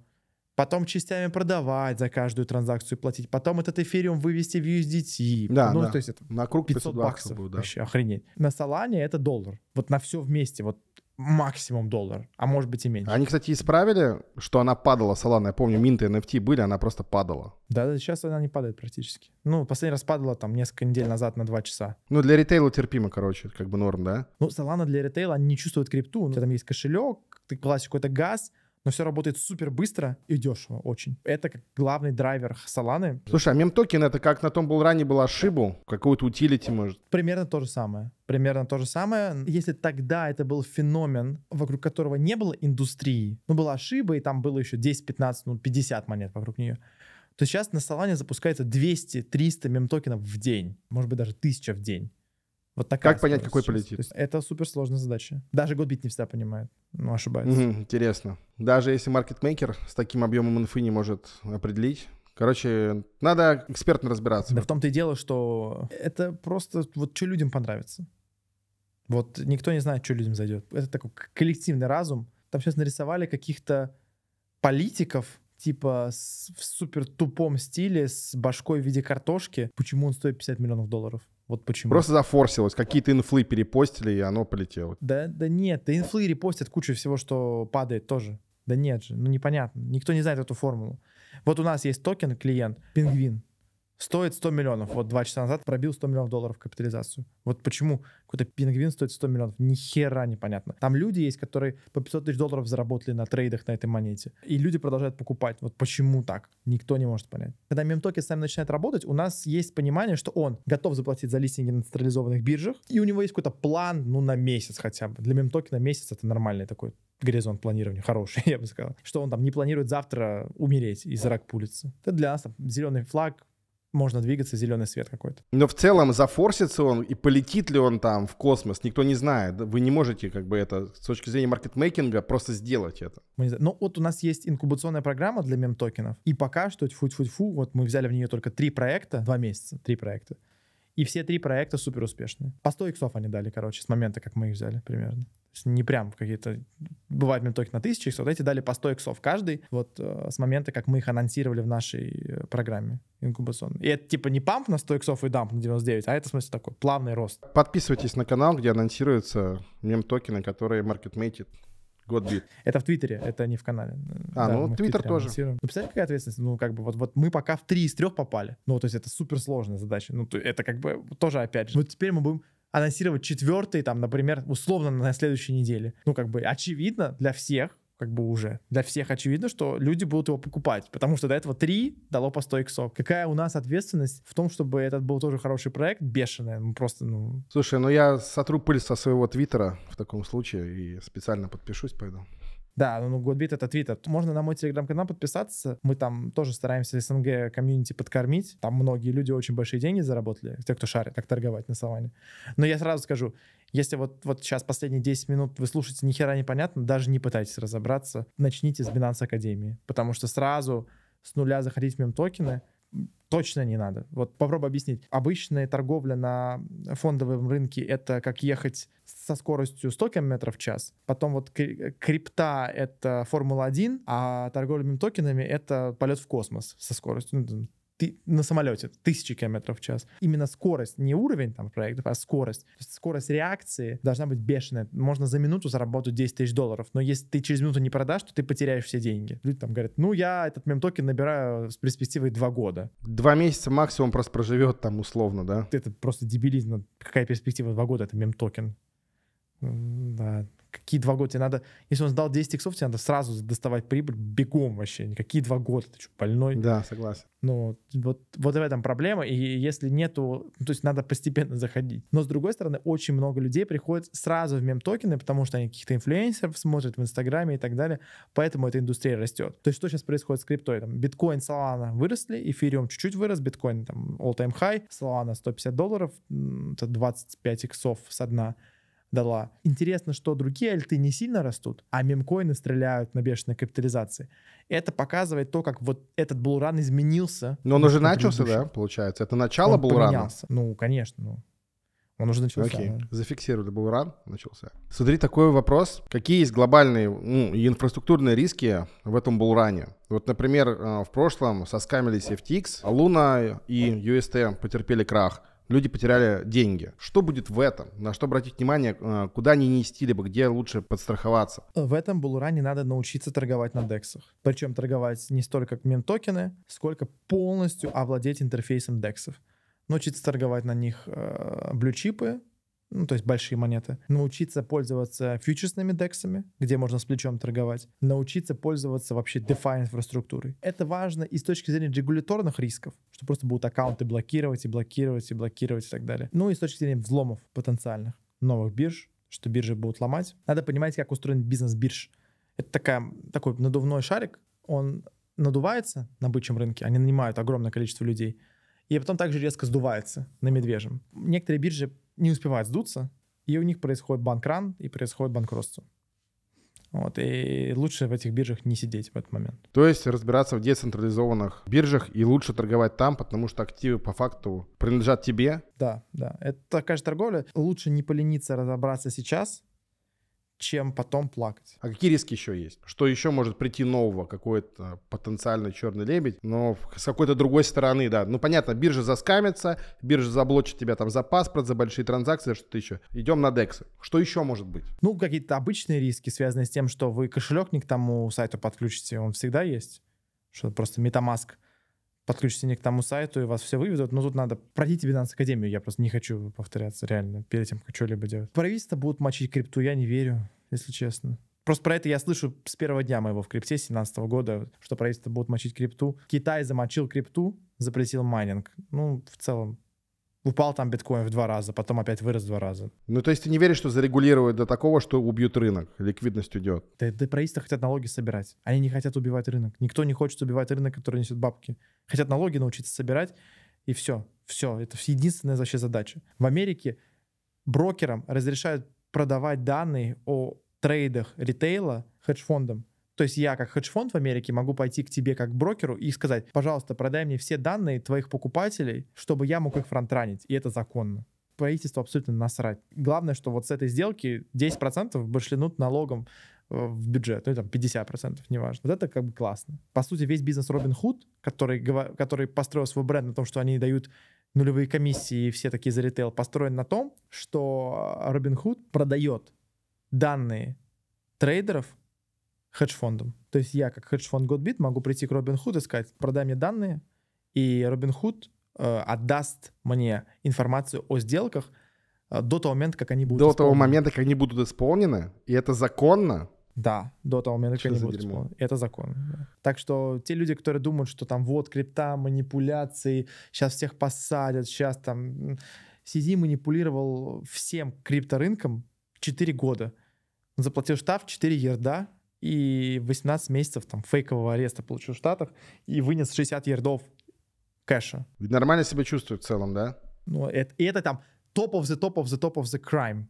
потом частями продавать за каждую транзакцию платить, потом этот эфириум вывести в USDT. Да, ну, да. то есть это на круг 500, 500 баксов. будет, да. Вообще охренеть. На Солане это доллар. Вот на все вместе, вот максимум доллар, а может быть и меньше. Они, кстати, исправили, что она падала, Solana. Я помню, минты NFT были, она просто падала. Да, да, сейчас она не падает практически. Ну, последний раз падала там несколько недель назад на 2 часа. Ну, для ритейла терпимо, короче, как бы норм, да? Ну, Solana для ритейла, они не чувствуют крипту. У тебя там есть кошелек, ты класть какой-то газ, но все работает супер быстро и дешево очень. Это как главный драйвер Solana. Слушай, а мем-токен это как на том был ранее была Шибу, какую-то утилити может? Примерно то же самое. Примерно то же самое. Если тогда это был феномен, вокруг которого не было индустрии, но была Шиба, и там было еще 10, 15, ну 50 монет вокруг нее, то сейчас на Solana запускается 200-300 мем-токенов в день, может быть даже 1000 в день. Вот такая как понять, какой сейчас. полетит? это суперсложная задача. Даже Godbit не всегда понимает, но ну, ошибается. Угу, интересно. Даже если маркетмейкер с таким объемом инфы не может определить, Короче, надо экспертно разбираться. Да в том-то и дело, что это просто вот что людям понравится. Вот никто не знает, что людям зайдет. Это такой коллективный разум. Там сейчас нарисовали каких-то политиков, типа с, в супер тупом стиле, с башкой в виде картошки. Почему он стоит 50 миллионов долларов? Вот почему. Просто зафорсилось. Какие-то инфлы перепостили, и оно полетело. Да, да нет, да инфлы репостят кучу всего, что падает тоже. Да нет же, ну непонятно. Никто не знает эту формулу. Вот у нас есть токен клиент, пингвин стоит 100 миллионов. Вот два часа назад пробил 100 миллионов долларов капитализацию. Вот почему какой-то пингвин стоит 100 миллионов, ни хера непонятно. Там люди есть, которые по 500 тысяч долларов заработали на трейдах на этой монете. И люди продолжают покупать. Вот почему так? Никто не может понять. Когда мемтоки сами начинают работать, у нас есть понимание, что он готов заплатить за листинги на централизованных биржах, и у него есть какой-то план, ну, на месяц хотя бы. Для мемтоки на месяц это нормальный такой горизонт планирования хороший, я бы сказал. Что он там не планирует завтра умереть из рак пулицы. Это для нас там, зеленый флаг, можно двигаться, зеленый свет какой-то. Но в целом зафорсится он и полетит ли он там в космос, никто не знает. Вы не можете как бы это с точки зрения маркетмейкинга просто сделать это. Ну вот у нас есть инкубационная программа для мем-токенов, и пока что фу-фу-фу. вот мы взяли в нее только три проекта, два месяца, три проекта. И все три проекта супер успешные. По 100 иксов они дали, короче, с момента, как мы их взяли примерно не прям какие-то, бывают методики на тысячи иксов, вот эти дали по 100 иксов каждый, вот э, с момента, как мы их анонсировали в нашей э, программе инкубационной. И это типа не памп на 100 иксов и дамп на 99, а это в смысле такой плавный рост. Подписывайтесь на канал, где анонсируются мем-токены, которые маркетмейтит. бит Это в Твиттере, это не в канале. Э, а, да, ну Твиттер тоже. Ну, представляете, какая ответственность? Ну, как бы, вот, вот мы пока в три из трех попали. Ну, то есть это суперсложная задача. Ну, это как бы тоже, опять же. Вот теперь мы будем анонсировать четвертый, там, например, условно на следующей неделе. Ну, как бы очевидно для всех, как бы уже для всех очевидно, что люди будут его покупать, потому что до этого три дало по 100 иксов. Какая у нас ответственность в том, чтобы этот был тоже хороший проект, бешеная, ну просто, ну... Слушай, ну я сотру пыль со своего твиттера в таком случае и специально подпишусь, пойду. Да, ну, ну Godbit — это твиттер. Можно на мой телеграм-канал подписаться. Мы там тоже стараемся СНГ комьюнити подкормить. Там многие люди очень большие деньги заработали. Те, кто шарит, как торговать на Салане. Но я сразу скажу, если вот, вот сейчас последние 10 минут вы слушаете, ни хера непонятно, даже не пытайтесь разобраться, начните с Binance Академии. Потому что сразу с нуля заходить в мем-токены — точно не надо. Вот попробуй объяснить. Обычная торговля на фондовом рынке — это как ехать со скоростью 100 км в час, потом вот крипта — это Формула-1, а торговля токенами — это полет в космос со скоростью ну, ты, на самолете тысячи километров в час. Именно скорость, не уровень там проектов, а скорость. скорость реакции должна быть бешеная. Можно за минуту заработать 10 тысяч долларов, но если ты через минуту не продашь, то ты потеряешь все деньги. Люди там говорят, ну я этот мем-токен набираю с перспективой 2 года. Два месяца максимум просто проживет там условно, да? Это просто дебилизм. Какая перспектива 2 года? Это мем-токен. Да, Какие два года тебе надо? Если он сдал 10 иксов, тебе надо сразу доставать прибыль бегом вообще. Никакие два года, ты что, больной? Да, согласен. Ну, вот, вот в этом проблема, и если нету, ну, то есть надо постепенно заходить. Но с другой стороны, очень много людей приходят сразу в мем-токены, потому что они каких-то инфлюенсеров смотрят в Инстаграме и так далее, поэтому эта индустрия растет. То есть что сейчас происходит с криптой? Там, биткоин, Solana выросли, эфириум чуть-чуть вырос, биткоин там all-time high, Solana 150 долларов, это 25 иксов со дна дала. Интересно, что другие альты не сильно растут, а мемкоины стреляют на бешеной капитализации. Это показывает то, как вот этот булран изменился. Но он уже начался, да, получается? Это начало он булрана? Поменялся. Ну, конечно. Ну. Он уже начался. Окей, okay. зафиксировали, был ран, начался. Смотри, такой вопрос. Какие есть глобальные ну, инфраструктурные риски в этом булране? Вот, например, э, в прошлом соскамились FTX, а и UST потерпели крах – люди потеряли деньги. Что будет в этом? На что обратить внимание? Э, куда не нести, либо где лучше подстраховаться? В этом Булуране надо научиться торговать на дексах. Причем торговать не столько как мем-токены, сколько полностью овладеть интерфейсом дексов. Научиться торговать на них э, блючипы, ну, то есть большие монеты, научиться пользоваться фьючерсными дексами, где можно с плечом торговать, научиться пользоваться вообще DeFi инфраструктурой. Это важно и с точки зрения регуляторных рисков, что просто будут аккаунты блокировать и блокировать и блокировать и так далее. Ну и с точки зрения взломов потенциальных новых бирж, что биржи будут ломать. Надо понимать, как устроен бизнес бирж. Это такая, такой надувной шарик, он надувается на бычьем рынке, они нанимают огромное количество людей, и потом также резко сдувается на медвежьем. Некоторые биржи не успевают сдуться, и у них происходит банкран и происходит банкротство. Вот, и лучше в этих биржах не сидеть в этот момент. То есть разбираться в децентрализованных биржах и лучше торговать там, потому что активы по факту принадлежат тебе? Да, да. Это такая же торговля. Лучше не полениться разобраться сейчас, чем потом плакать. А какие риски еще есть? Что еще может прийти нового? Какой-то потенциально черный лебедь, но с какой-то другой стороны, да. Ну, понятно, биржа заскамится, биржа заблочит тебя там за паспорт, за большие транзакции, что-то еще. Идем на DEX. Что еще может быть? Ну, какие-то обычные риски, связанные с тем, что вы кошелек не к тому сайту подключите, он всегда есть. Что просто MetaMask — подключите не к тому сайту, и вас все выведут. Но тут надо пройдите Binance Академию. Я просто не хочу повторяться реально перед тем, как что-либо делать. Правительство будут мочить крипту, я не верю, если честно. Просто про это я слышу с первого дня моего в крипте 17 года, что правительство будет мочить крипту. Китай замочил крипту, запретил майнинг. Ну, в целом, упал там биткоин в два раза, потом опять вырос в два раза. Ну, то есть ты не веришь, что зарегулируют до такого, что убьют рынок, ликвидность уйдет? Да, да происты хотят налоги собирать. Они не хотят убивать рынок. Никто не хочет убивать рынок, который несет бабки. Хотят налоги научиться собирать, и все. Все. Это единственная вообще задача. В Америке брокерам разрешают продавать данные о трейдах ритейла хедж-фондам то есть я как хедж-фонд в Америке могу пойти к тебе как брокеру и сказать, пожалуйста, продай мне все данные твоих покупателей, чтобы я мог их фронтранить, и это законно. Правительство абсолютно насрать. Главное, что вот с этой сделки 10% башлянут налогом э, в бюджет, ну и там 50%, неважно. Вот это как бы классно. По сути, весь бизнес Робин Худ, который, который построил свой бренд на том, что они дают нулевые комиссии и все такие за ритейл, построен на том, что Робин Худ продает данные трейдеров хедж-фондом. То есть я, как хедж-фонд Godbit, могу прийти к Робин Худ и сказать, продай мне данные, и Робин Худ э, отдаст мне информацию о сделках э, до того момента, как они будут До исполнены. того момента, как они будут исполнены? И это законно? Да, до того момента, что как они будут дерьмо? исполнены. Это законно. Да. Так что те люди, которые думают, что там вот крипта, манипуляции, сейчас всех посадят, сейчас там... Сиди манипулировал всем крипторынком 4 года. Он заплатил штраф 4 ерда, и 18 месяцев там фейкового ареста получил в Штатах и вынес 60 ярдов кэша. Нормально себя чувствует в целом, да? Ну, это, и это там топ of the top of the top of the crime.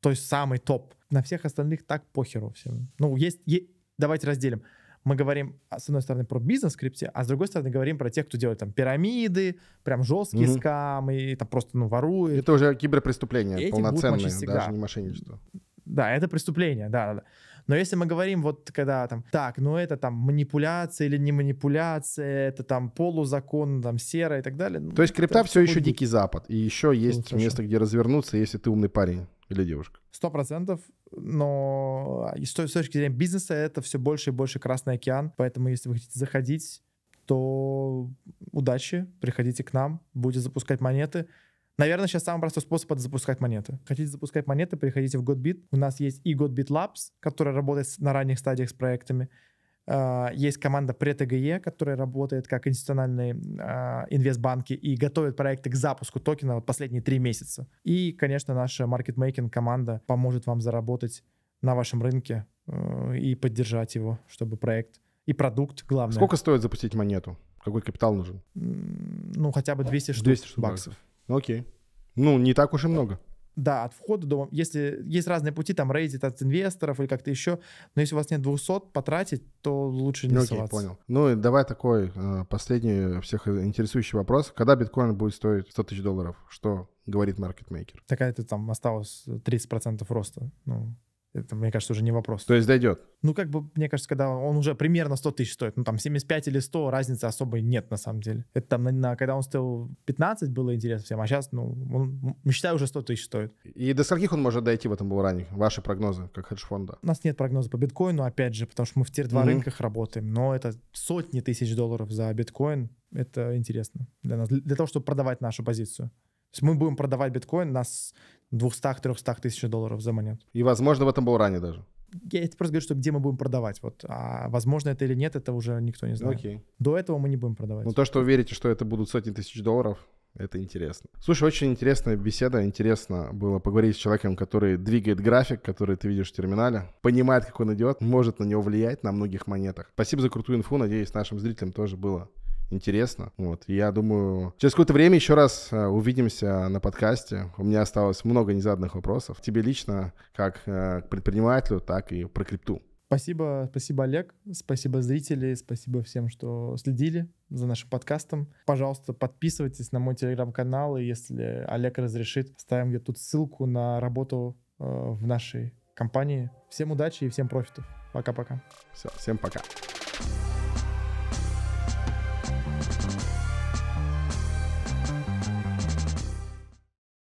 То есть самый топ. На всех остальных так похеру всем. Ну, есть, есть давайте разделим. Мы говорим, а, с одной стороны, про бизнес крипте, а с другой стороны, говорим про тех, кто делает там пирамиды, прям жесткие mm-hmm. скамы, там просто, ну, ворует. Это уже киберпреступление полноценное, даже не мошенничество. Да, это преступление, да, да, да. Но если мы говорим вот когда там, так, ну это там манипуляция или не манипуляция, это там полузакон, там серо и так далее. Ну, то есть крипта все еще будет. дикий запад, и еще ну, есть ну, место, где развернуться, если ты умный парень или девушка. Сто процентов, но а, с точки зрения бизнеса это все больше и больше Красный океан, поэтому если вы хотите заходить, то удачи, приходите к нам, будете запускать монеты. Наверное, сейчас самый простой способ это запускать монеты. Хотите запускать монеты, приходите в Godbit. У нас есть и Godbit Labs, который работает на ранних стадиях с проектами. А, есть команда PretGE, которая работает как институциональные а, инвестбанки и готовит проекты к запуску токена последние три месяца. И, конечно, наша маркетмейкинг команда поможет вам заработать на вашем рынке э, и поддержать его, чтобы проект и продукт, главное. Сколько стоит запустить монету? Какой капитал нужен? Ну, хотя бы 200 штук штук баксов. баксов. Ну, окей. Ну, не так уж и много. Да, от входа до... Если есть разные пути, там рейтит от инвесторов или как-то еще, но если у вас нет 200 потратить, то лучше не ну, Окей, понял. Ну и давай такой э, последний всех интересующий вопрос. Когда биткоин будет стоить 100 тысяч долларов? Что говорит маркетмейкер? Такая это там осталось 30% роста. Ну, это, мне кажется, уже не вопрос. То есть дойдет? Ну, как бы, мне кажется, когда он уже примерно 100 тысяч стоит, ну, там 75 или 100, разницы особой нет, на самом деле. Это там, на, на, когда он стоил 15, было интересно всем, а сейчас, ну, он, считаю, уже 100 тысяч стоит. И до скольких он может дойти в этом булране? Ваши прогнозы, как хедж-фонда? У нас нет прогноза по биткоину, опять же, потому что мы в тир-2 mm-hmm. рынках работаем, но это сотни тысяч долларов за биткоин, это интересно для нас, для того, чтобы продавать нашу позицию есть мы будем продавать биткоин на 200-300 тысяч долларов за монету. И, возможно, в этом был ранее даже. Я это просто говорю, что где мы будем продавать. Вот. А возможно это или нет, это уже никто не знает. Окей. До этого мы не будем продавать. Ну то, что вы верите, что это будут сотни тысяч долларов, это интересно. Слушай, очень интересная беседа. Интересно было поговорить с человеком, который двигает график, который ты видишь в терминале, понимает, как он идет, может на него влиять на многих монетах. Спасибо за крутую инфу. Надеюсь, нашим зрителям тоже было интересно. Вот, я думаю, через какое-то время еще раз э, увидимся на подкасте. У меня осталось много незаданных вопросов. Тебе лично, как э, к предпринимателю, так и про крипту. Спасибо, спасибо, Олег. Спасибо, зрители. Спасибо всем, что следили за нашим подкастом. Пожалуйста, подписывайтесь на мой телеграм-канал. И если Олег разрешит, ставим где тут ссылку на работу э, в нашей компании. Всем удачи и всем профитов. Пока-пока. Все, всем пока.